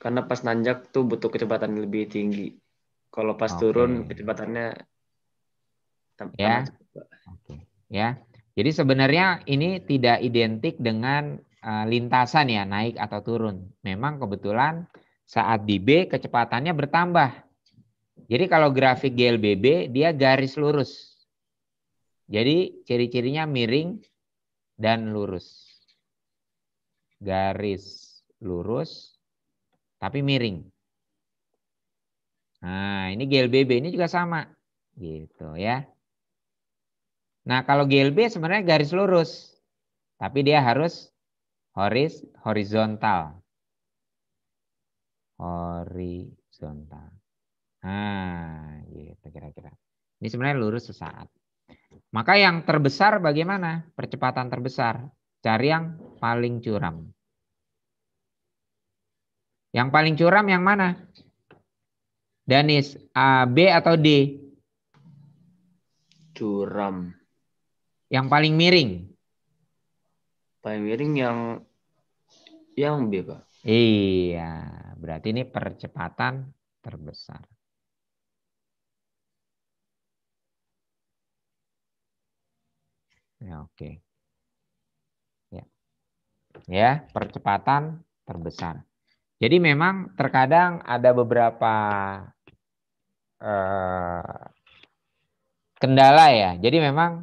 karena pas nanjak tuh butuh kecepatan lebih tinggi. Kalau pas okay. turun kecepatannya ya. Okay. Ya. Jadi sebenarnya ini tidak identik dengan uh, lintasan ya, naik atau turun. Memang kebetulan saat di B kecepatannya bertambah. Jadi kalau grafik GLBB dia garis lurus. Jadi ciri-cirinya miring dan lurus. Garis lurus tapi miring. Nah, ini GLBB ini juga sama. Gitu ya. Nah, kalau GLB sebenarnya garis lurus. Tapi dia harus horis, horizontal. Horizontal. Nah, gitu kira-kira. Ini sebenarnya lurus sesaat. Maka yang terbesar bagaimana? Percepatan terbesar. Cari yang paling curam. Yang paling curam yang mana? Danis, A, B atau D? Curam. Yang paling miring? Paling miring yang yang B, Pak. Iya, berarti ini percepatan terbesar. Ya, oke. Ya. Ya, percepatan terbesar. Jadi memang terkadang ada beberapa uh, kendala ya. Jadi memang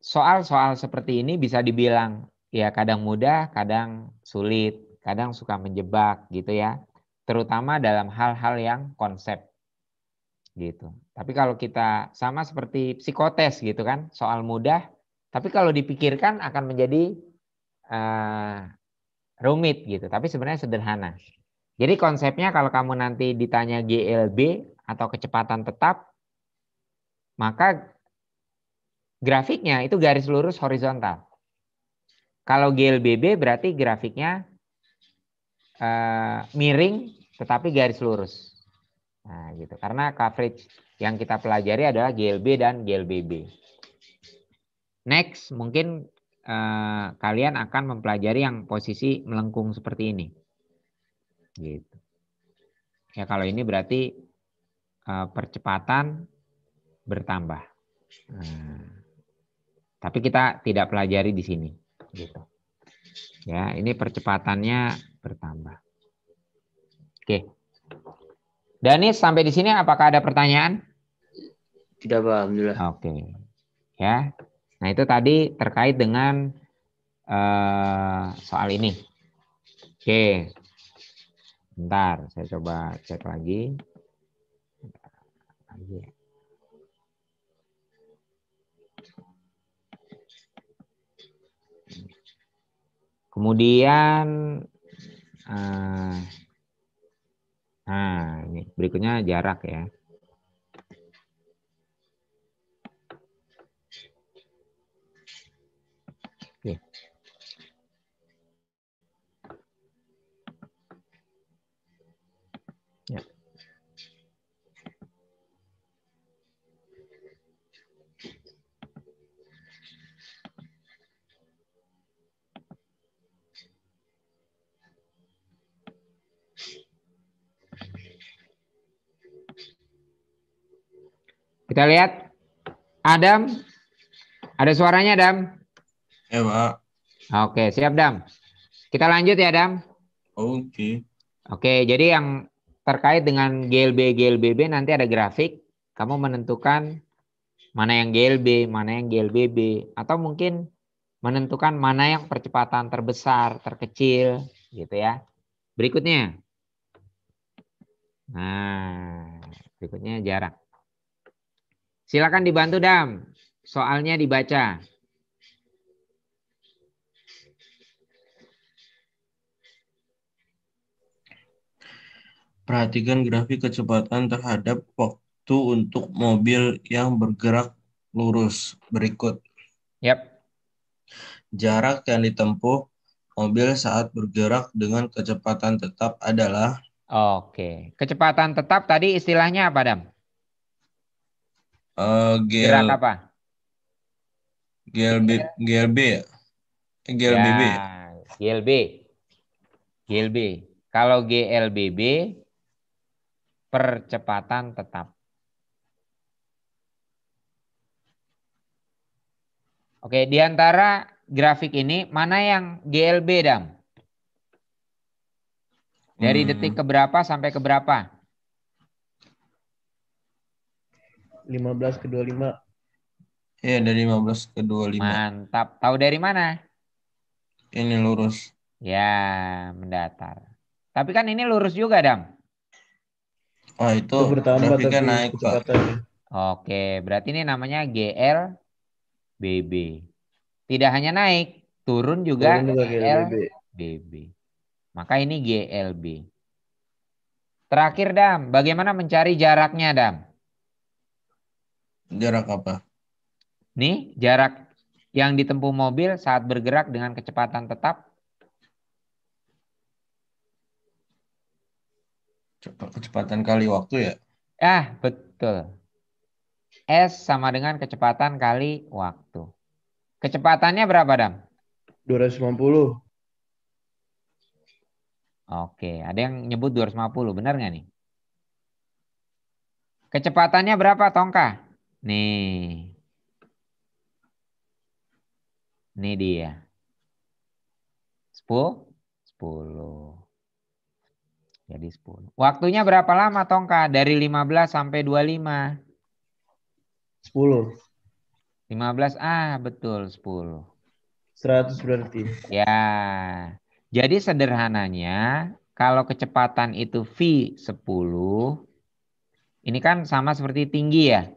soal-soal seperti ini bisa dibilang ya kadang mudah, kadang sulit, kadang suka menjebak gitu ya. Terutama dalam hal-hal yang konsep gitu. Tapi kalau kita sama seperti psikotes gitu kan, soal mudah, tapi kalau dipikirkan akan menjadi uh, rumit gitu, tapi sebenarnya sederhana. Jadi konsepnya kalau kamu nanti ditanya GLB atau kecepatan tetap, maka grafiknya itu garis lurus horizontal. Kalau GLBB berarti grafiknya uh, miring tetapi garis lurus. Nah, gitu. Karena coverage yang kita pelajari adalah GLB dan GLBB. Next, mungkin eh, kalian akan mempelajari yang posisi melengkung seperti ini. Gitu. Ya kalau ini berarti eh, percepatan bertambah. Nah, tapi kita tidak pelajari di sini. Gitu. Ya ini percepatannya bertambah. Oke. Danis sampai di sini apakah ada pertanyaan? Tidak, Pak. Alhamdulillah. Oke. Ya, Nah, itu tadi terkait dengan eh, soal ini. Oke. Bentar, saya coba cek lagi. Kemudian eh, nah ini berikutnya jarak ya. Kita lihat. Adam. Ada suaranya, Adam? Ya, Pak. Oke, siap, Adam. Kita lanjut ya, Adam. Oke. Okay. Oke, jadi yang terkait dengan GLB, GLBB nanti ada grafik. Kamu menentukan mana yang GLB, mana yang GLBB. Atau mungkin menentukan mana yang percepatan terbesar, terkecil, gitu ya. Berikutnya. Nah, berikutnya jarak. Silakan dibantu Dam. Soalnya dibaca. Perhatikan grafik kecepatan terhadap waktu untuk mobil yang bergerak lurus berikut. Yap. Jarak yang ditempuh mobil saat bergerak dengan kecepatan tetap adalah Oke, kecepatan tetap tadi istilahnya apa, Dam? Uh, Gerak apa? GLB, GLB GLBB. Ya, eh, GLB. Ya, GLB. Kalau GLBB percepatan tetap. Oke, di antara grafik ini mana yang GLB, Dam? Dari hmm. detik ke berapa sampai ke berapa? 15 ke 25. Iya, dari 15 ke 25. Mantap. Tahu dari mana? Ini lurus. Ya, mendatar. Tapi kan ini lurus juga, Dam. Oh, itu, itu bertambah kan naik, Pak. Ya. Oke, berarti ini namanya GLBB. Tidak hanya naik, turun juga, turun juga GL BB. Maka ini GLB. Terakhir, Dam, bagaimana mencari jaraknya, Dam? Jarak apa? Nih, jarak yang ditempuh mobil saat bergerak dengan kecepatan tetap. Kecepatan kali waktu ya? Ah, betul. S sama dengan kecepatan kali waktu. Kecepatannya berapa, Dam? 250. Oke, ada yang nyebut 250, benar nggak nih? Kecepatannya berapa, Tongka? Nih. Ini dia. 10 10. Jadi 10. Waktunya berapa lama Tongka? Dari 15 sampai 25. 10. 15 ah betul 10. 100 berarti. Ya. Jadi sederhananya kalau kecepatan itu V 10 ini kan sama seperti tinggi ya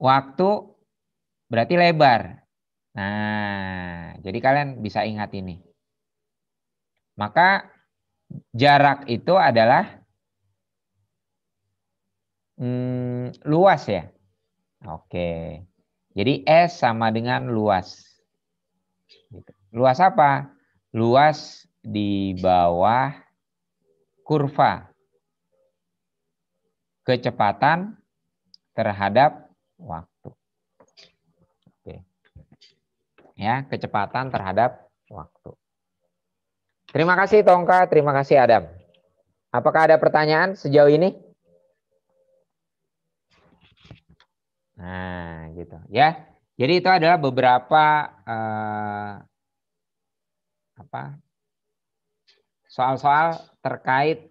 waktu berarti lebar. Nah, jadi kalian bisa ingat ini. Maka jarak itu adalah hmm, luas ya. Oke. Jadi S sama dengan luas. Gitu. Luas apa? Luas di bawah kurva. Kecepatan terhadap waktu. Oke. Ya, kecepatan terhadap waktu. Terima kasih Tongka, terima kasih Adam. Apakah ada pertanyaan sejauh ini? Nah, gitu. Ya. Jadi itu adalah beberapa eh, apa? soal-soal terkait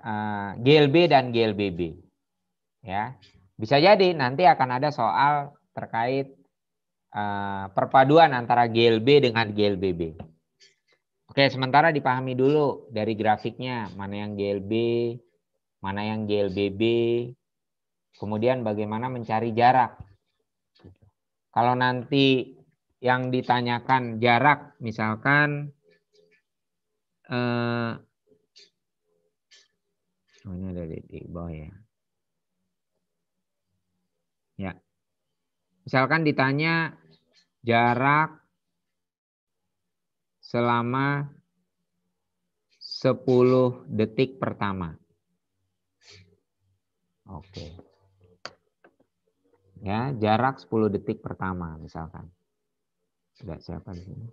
uh, eh, GLB dan GLBB ya bisa jadi nanti akan ada soal terkait uh, perpaduan antara GLB dengan GLBB. Oke, sementara dipahami dulu dari grafiknya mana yang GLB, mana yang GLBB, kemudian bagaimana mencari jarak. Kalau nanti yang ditanyakan jarak, misalkan eh, oh ini ada di, di bawah ya. Ya. Misalkan ditanya jarak selama 10 detik pertama. Oke. Ya, jarak 10 detik pertama misalkan. Sudah siapa di sini.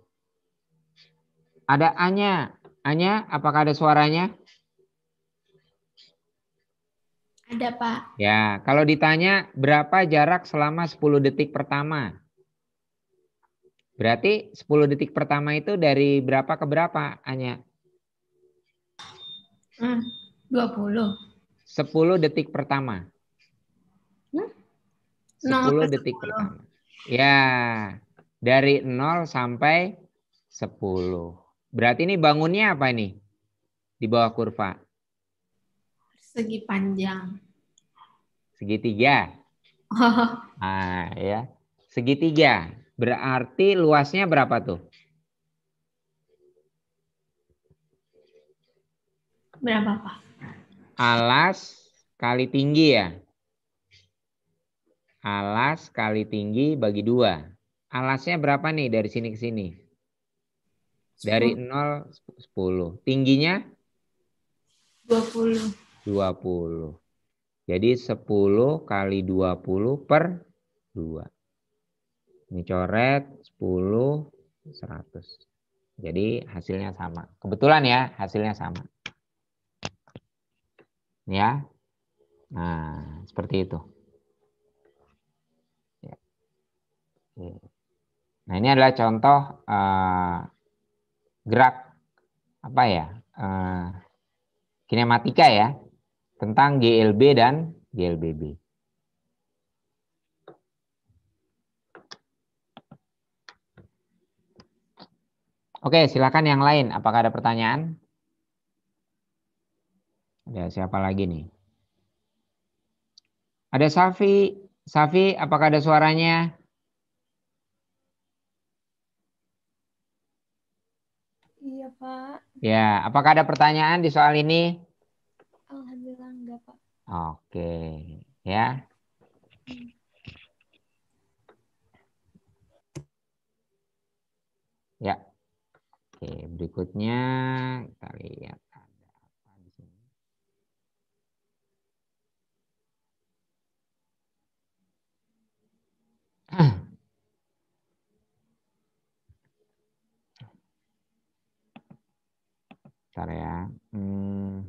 Ada A-nya. A-nya apakah ada suaranya? Ada, Pak. Ya, kalau ditanya berapa jarak selama 10 detik pertama? Berarti 10 detik pertama itu dari berapa ke berapa, Anya? Hmm, 20. 10 detik pertama. Hmm? 10 detik 10. pertama. Ya, dari 0 sampai 10. Berarti ini bangunnya apa ini? Di bawah kurva. Segi panjang. Segitiga. Oh. Ah ya. Segitiga. Berarti luasnya berapa tuh? Berapa, Pak? Alas kali tinggi ya. Alas kali tinggi bagi dua. Alasnya berapa nih dari sini ke sini? 10. Dari 0, 10. Tingginya? 20. 20. Jadi 10 kali 20 per 2. Ini coret 10, 100. Jadi hasilnya sama. Kebetulan ya hasilnya sama. Ya. Nah, seperti itu. Ya. Nah, ini adalah contoh uh, gerak apa ya? Uh, kinematika ya tentang GLB dan GLBB. Oke, silakan yang lain. Apakah ada pertanyaan? Ada siapa lagi nih? Ada Safi. Safi, apakah ada suaranya? Iya, Pak. Ya, apakah ada pertanyaan di soal ini? Oke, ya. Ya. Oke, berikutnya kita lihat ada apa di sini. Bentar ya. Hmm.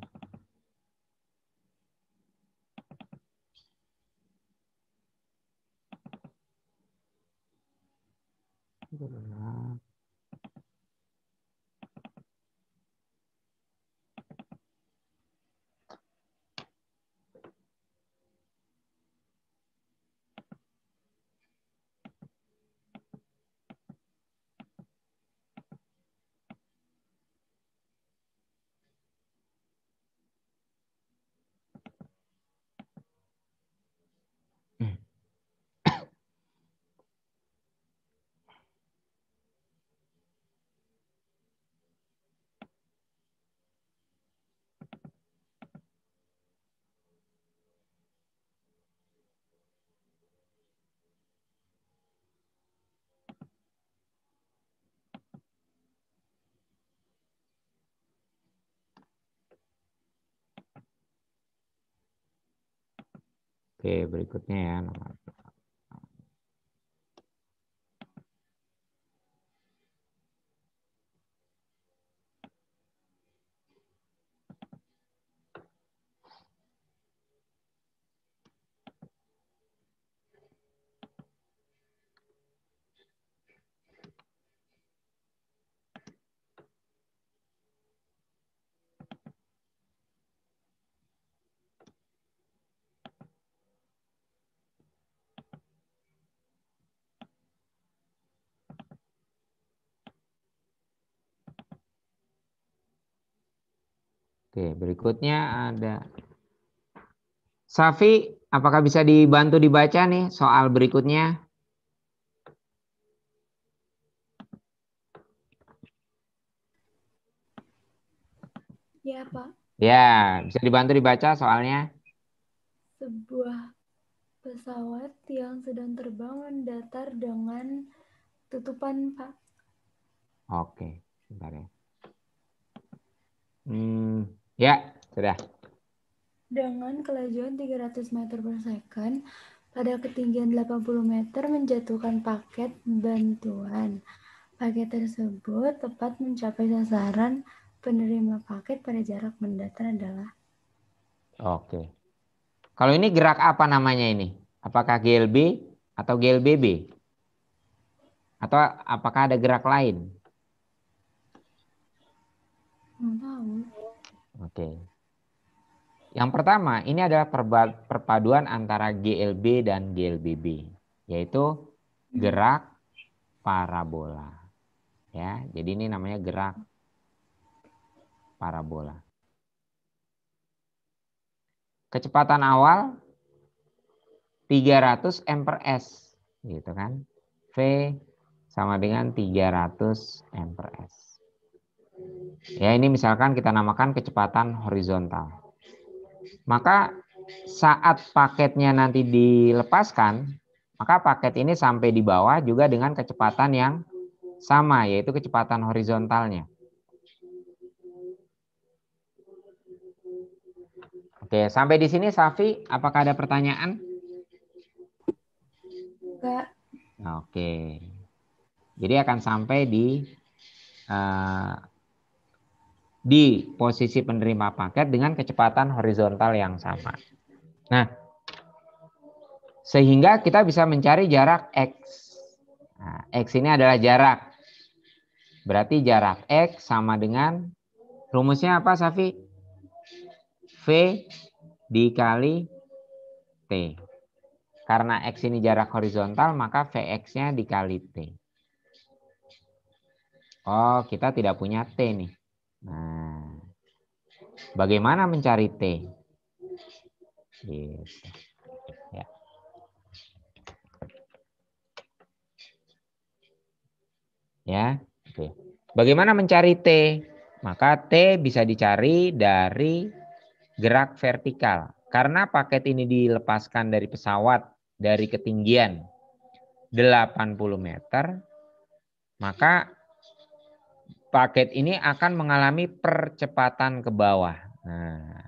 Gracias. Oke, berikutnya ya nomor Oke, berikutnya ada Safi, apakah bisa dibantu dibaca nih soal berikutnya? Ya, Pak. Ya, bisa dibantu dibaca soalnya. Sebuah pesawat yang sedang terbang mendatar dengan tutupan, Pak. Oke, sebentar ya. Hmm. Ya, sudah. Dengan kelajuan 300 meter per second, pada ketinggian 80 meter menjatuhkan paket bantuan. Paket tersebut tepat mencapai sasaran penerima paket pada jarak mendatar adalah Oke. Kalau ini gerak apa namanya ini? Apakah GLB atau GLBB? Atau apakah ada gerak lain? Entah. Oke. Yang pertama, ini adalah perpaduan antara GLB dan GLBB, yaitu hmm. gerak parabola. Ya, jadi ini namanya gerak parabola. Kecepatan awal 300 m/s, gitu kan. V sama dengan 300 m/s. Ya, ini misalkan kita namakan kecepatan horizontal. Maka saat paketnya nanti dilepaskan, maka paket ini sampai di bawah juga dengan kecepatan yang sama, yaitu kecepatan horizontalnya. Oke, sampai di sini Safi, apakah ada pertanyaan? Enggak. Oke. Jadi akan sampai di uh, di posisi penerima paket dengan kecepatan horizontal yang sama. Nah, sehingga kita bisa mencari jarak X. Nah, X ini adalah jarak. Berarti jarak X sama dengan, rumusnya apa Safi? V dikali T. Karena X ini jarak horizontal, maka Vx-nya dikali T. Oh, kita tidak punya T nih. Nah, bagaimana mencari T? Gitu. Ya. ya. Oke. Bagaimana mencari T? Maka T bisa dicari dari gerak vertikal. Karena paket ini dilepaskan dari pesawat dari ketinggian 80 meter, maka paket ini akan mengalami percepatan ke bawah. Nah,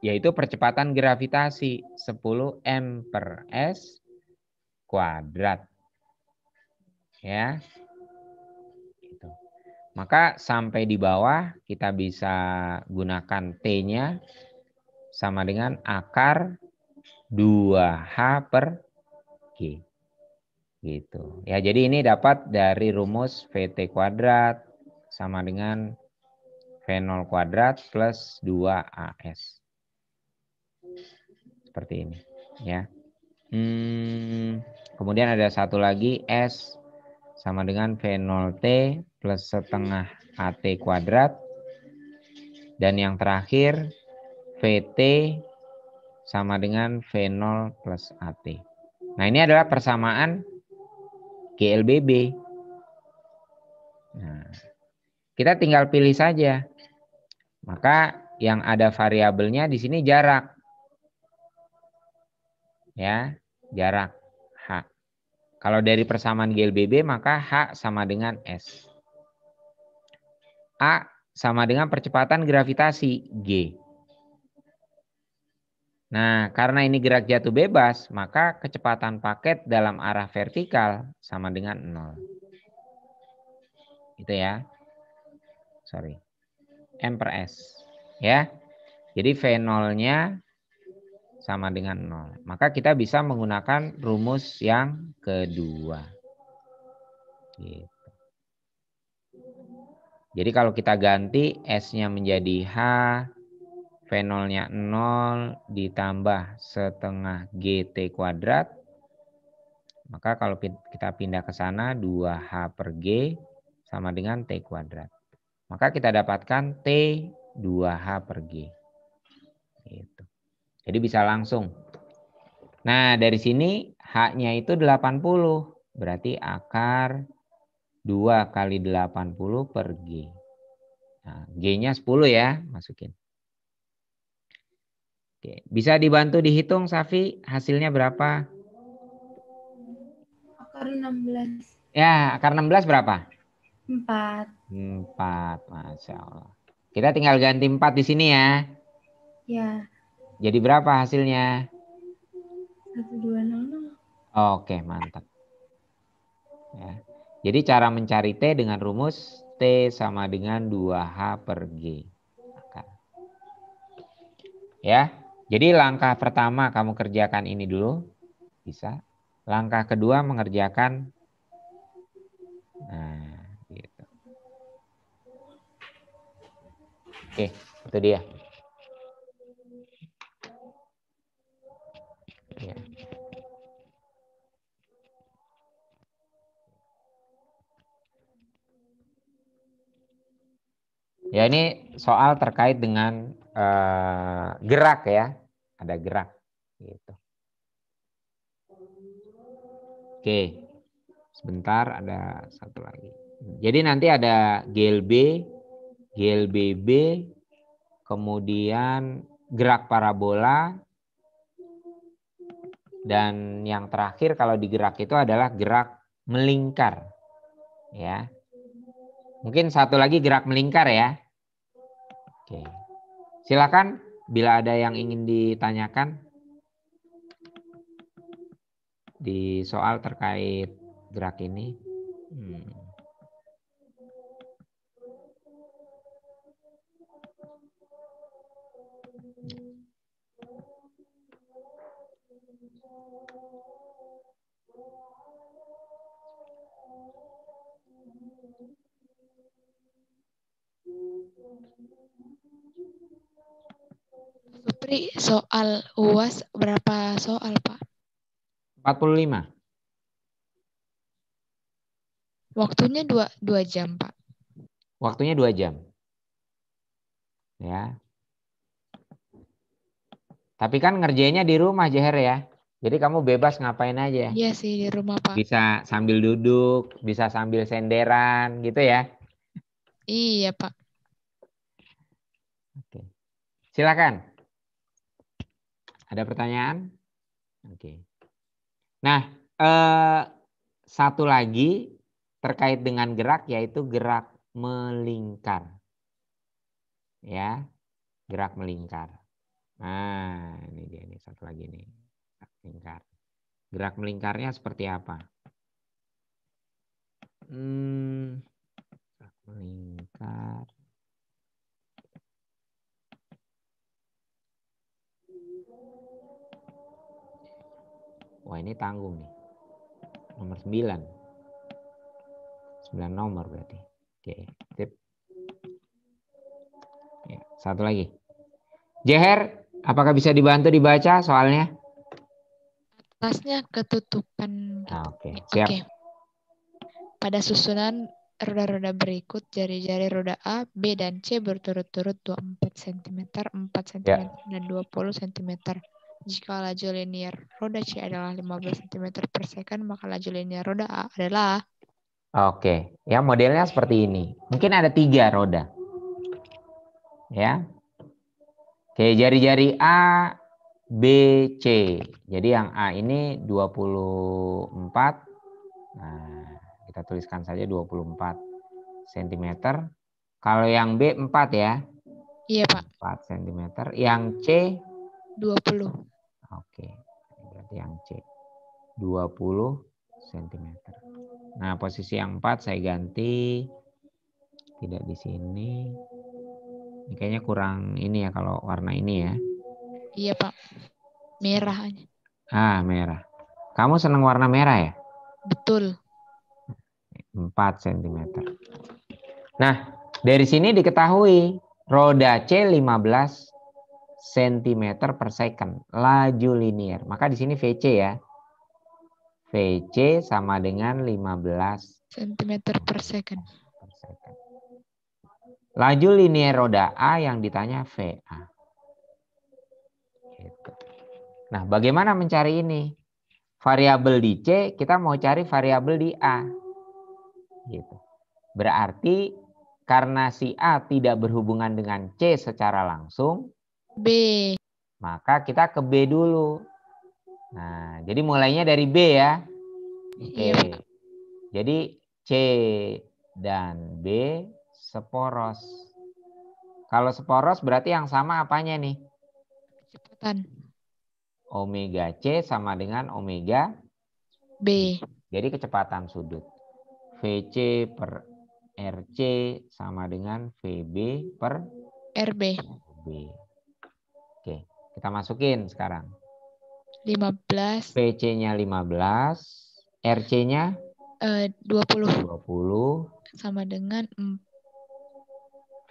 yaitu percepatan gravitasi 10 m per s kuadrat. Ya. Gitu. Maka sampai di bawah kita bisa gunakan T-nya sama dengan akar 2H per G gitu. Ya, jadi ini dapat dari rumus VT kuadrat sama dengan V0 kuadrat plus 2AS. Seperti ini, ya. Hmm, kemudian ada satu lagi S sama dengan V0T plus setengah AT kuadrat. Dan yang terakhir VT sama dengan V0 plus AT. Nah ini adalah persamaan GLBB. Nah, kita tinggal pilih saja. Maka yang ada variabelnya di sini jarak. Ya, jarak H. Kalau dari persamaan GLBB maka H sama dengan S. A sama dengan percepatan gravitasi G. Nah, karena ini gerak jatuh bebas, maka kecepatan paket dalam arah vertikal sama dengan 0. Itu ya. Sorry. M per S. Ya. Jadi V0-nya sama dengan 0. Maka kita bisa menggunakan rumus yang kedua. Gitu. Jadi kalau kita ganti S-nya menjadi H, nya 0 ditambah setengah GT kuadrat. Maka kalau kita pindah ke sana 2H per G sama dengan T kuadrat. Maka kita dapatkan T 2H per G. Gitu. Jadi bisa langsung. Nah dari sini H-nya itu 80. Berarti akar 2 kali 80 per G. Nah, G-nya 10 ya, masukin. Oke, bisa dibantu dihitung Safi hasilnya berapa? Akar 16. Ya, akar 16 berapa? 4. 4, Masya Allah. Kita tinggal ganti 4 di sini ya. Ya. Jadi berapa hasilnya? 1200. Oke, mantap. Ya. Jadi cara mencari T dengan rumus T sama dengan 2H per G. Ya. Jadi langkah pertama kamu kerjakan ini dulu, bisa. Langkah kedua mengerjakan, nah, gitu. Oke, itu dia. Ya. Ya ini soal terkait dengan eh, gerak ya, ada gerak gitu. Oke, sebentar ada satu lagi. Jadi nanti ada GLB, GLBB, kemudian gerak parabola, dan yang terakhir kalau digerak itu adalah gerak melingkar. Ya, mungkin satu lagi gerak melingkar ya. Oke. Silakan bila ada yang ingin ditanyakan di soal terkait gerak ini. Hmm. soal UAS berapa soal, Pak? 45. Waktunya dua, dua jam, Pak. Waktunya dua jam. Ya. Tapi kan ngerjainnya di rumah, Jeher ya. Jadi kamu bebas ngapain aja. Iya sih di rumah pak. Bisa sambil duduk, bisa sambil senderan gitu ya. Iya pak. Oke, silakan. Ada pertanyaan? Oke. Okay. Nah, eh, satu lagi terkait dengan gerak yaitu gerak melingkar. Ya, gerak melingkar. Nah, ini dia ini satu lagi nih. Gerak melingkar. Gerak melingkarnya seperti apa? Hmm, gerak melingkar. Wah ini tanggung nih. Nomor 9. 9 nomor berarti. Oke, sip. Ya, satu lagi. Jeher, apakah bisa dibantu dibaca soalnya? Atasnya ketutupan. Nah, Oke, okay. siap. Okay. Pada susunan roda-roda berikut, jari-jari roda A, B, dan C berturut-turut 24 cm, 4 cm, yeah. dan 20 cm. Jika laju linear roda C adalah 15 cm per second, maka laju linear roda A adalah... Oke, ya modelnya seperti ini. Mungkin ada tiga roda. Ya. Oke, jari-jari A, B, C. Jadi yang A ini 24. Nah, kita tuliskan saja 24 cm. Kalau yang B 4 ya. Iya, Pak. 4 cm. Yang C 20. Oke, berarti yang C. 20 cm. Nah, posisi yang 4 saya ganti. Tidak di sini. Ini kayaknya kurang ini ya kalau warna ini ya. Iya, Pak. Merah aja. Ah, merah. Kamu senang warna merah ya? Betul. 4 cm. Nah, dari sini diketahui roda C 15 cm per second, laju linear. Maka di sini VC ya. VC sama dengan 15 cm per second. Per second. Laju linear roda A yang ditanya VA. Gitu. Nah, bagaimana mencari ini? Variabel di C, kita mau cari variabel di A. Gitu. Berarti karena si A tidak berhubungan dengan C secara langsung, B. Maka kita ke B dulu. Nah, jadi mulainya dari B ya. Oke. Okay. Iya. Jadi C dan B seporos. Kalau seporos berarti yang sama apanya nih? Kecepatan. Omega C sama dengan omega B. Jadi kecepatan sudut. VC per RC sama dengan VB per RB. RB. Oke, kita masukin sekarang. 15. PC-nya 15, RC-nya eh 20. 20 sama dengan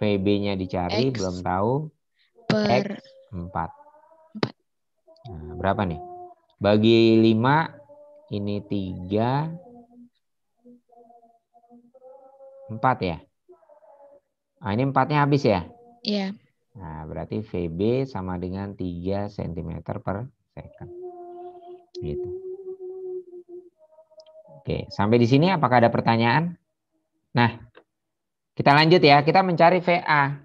VB-nya dicari X belum tahu. Per X 4. 4. Nah, berapa nih? Bagi 5 ini 3 4 ya. Nah, ini empatnya habis ya? Iya. Yeah. Nah, berarti VB sama dengan 3 cm per second. Gitu. Oke, sampai di sini apakah ada pertanyaan? Nah, kita lanjut ya. Kita mencari VA.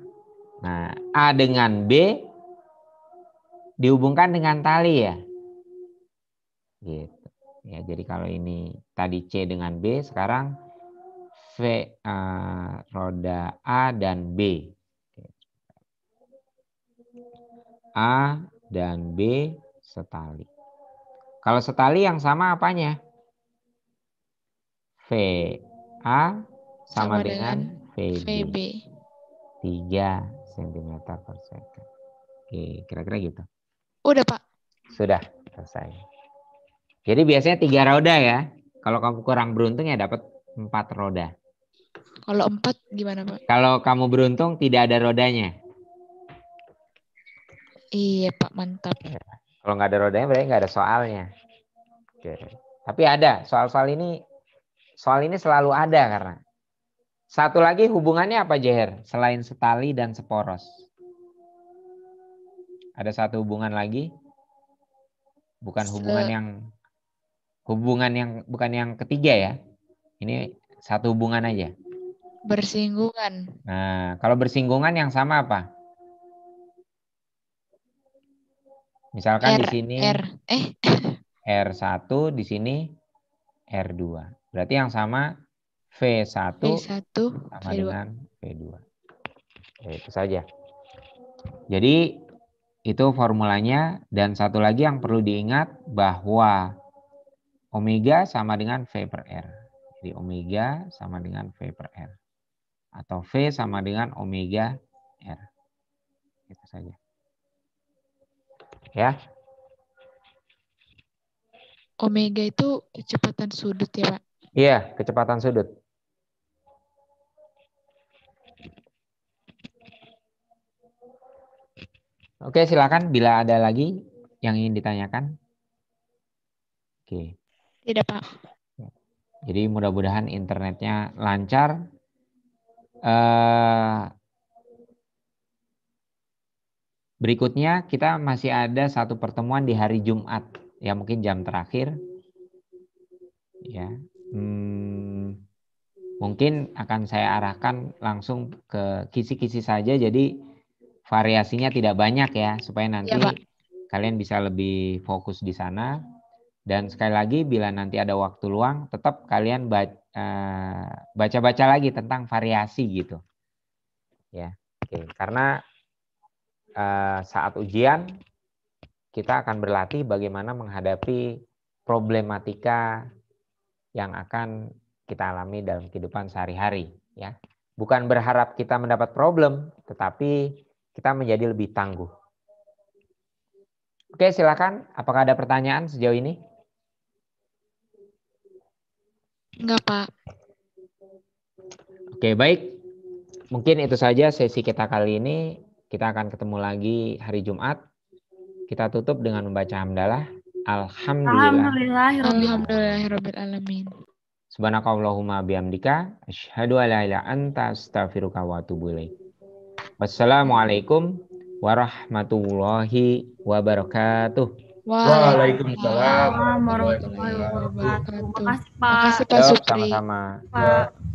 Nah, A dengan B dihubungkan dengan tali ya. Gitu. Ya, jadi kalau ini tadi C dengan B, sekarang V uh, roda A dan B A dan B setali. Kalau setali yang sama apanya? VA sama, sama dengan, dengan VB. VB. 3 cm per second. Oke, kira-kira gitu. Udah, Pak. Sudah, selesai. Jadi biasanya tiga roda ya. Kalau kamu kurang beruntung ya dapat empat roda. Kalau empat gimana, Pak? Kalau kamu beruntung tidak ada rodanya. Iya Pak, mantap. Iya. Kalau nggak ada rodanya berarti nggak ada soalnya. Oke. Tapi ada, soal-soal ini soal ini selalu ada karena. Satu lagi hubungannya apa Jeher selain setali dan seporos? Ada satu hubungan lagi? Bukan hubungan yang hubungan yang bukan yang ketiga ya. Ini satu hubungan aja. Bersinggungan. Nah, kalau bersinggungan yang sama apa? Misalkan R, eh. di sini R eh R1 di sini R2. Berarti yang sama V1, V1 sama V2. dengan V2. Oke, ya, itu saja. Jadi itu formulanya dan satu lagi yang perlu diingat bahwa omega sama dengan V per R. Jadi omega sama dengan V per R. Atau V sama dengan omega R. Itu saja ya. Omega itu kecepatan sudut ya, Pak? Iya, kecepatan sudut. Oke, silakan bila ada lagi yang ingin ditanyakan. Oke. Tidak, Pak. Ya. Jadi mudah-mudahan internetnya lancar. Uh, Berikutnya kita masih ada satu pertemuan di hari Jumat, ya mungkin jam terakhir. Ya, hmm, mungkin akan saya arahkan langsung ke kisi-kisi saja, jadi variasinya tidak banyak ya, supaya nanti ya, kalian bisa lebih fokus di sana. Dan sekali lagi, bila nanti ada waktu luang, tetap kalian eh, baca-baca lagi tentang variasi gitu. Ya, oke. Karena Eh, saat ujian kita akan berlatih bagaimana menghadapi problematika yang akan kita alami dalam kehidupan sehari-hari ya. Bukan berharap kita mendapat problem, tetapi kita menjadi lebih tangguh. Oke, silakan. Apakah ada pertanyaan sejauh ini? Enggak, Pak. Oke, baik. Mungkin itu saja sesi kita kali ini. Kita akan ketemu lagi hari Jumat. Kita tutup dengan membaca hamdalah. Alhamdulillah. Alhamdulillahirabbil alamin. Subhanakallahumma bihamdika asyhadu la anta astaghfiruka wa atubu Wassalamualaikum warahmatullahi wabarakatuh. Waalaikumsalam warahmatullahi wabarakatuh. Terima kasih Pak. Terima kasih Pak Supri. Sama-sama.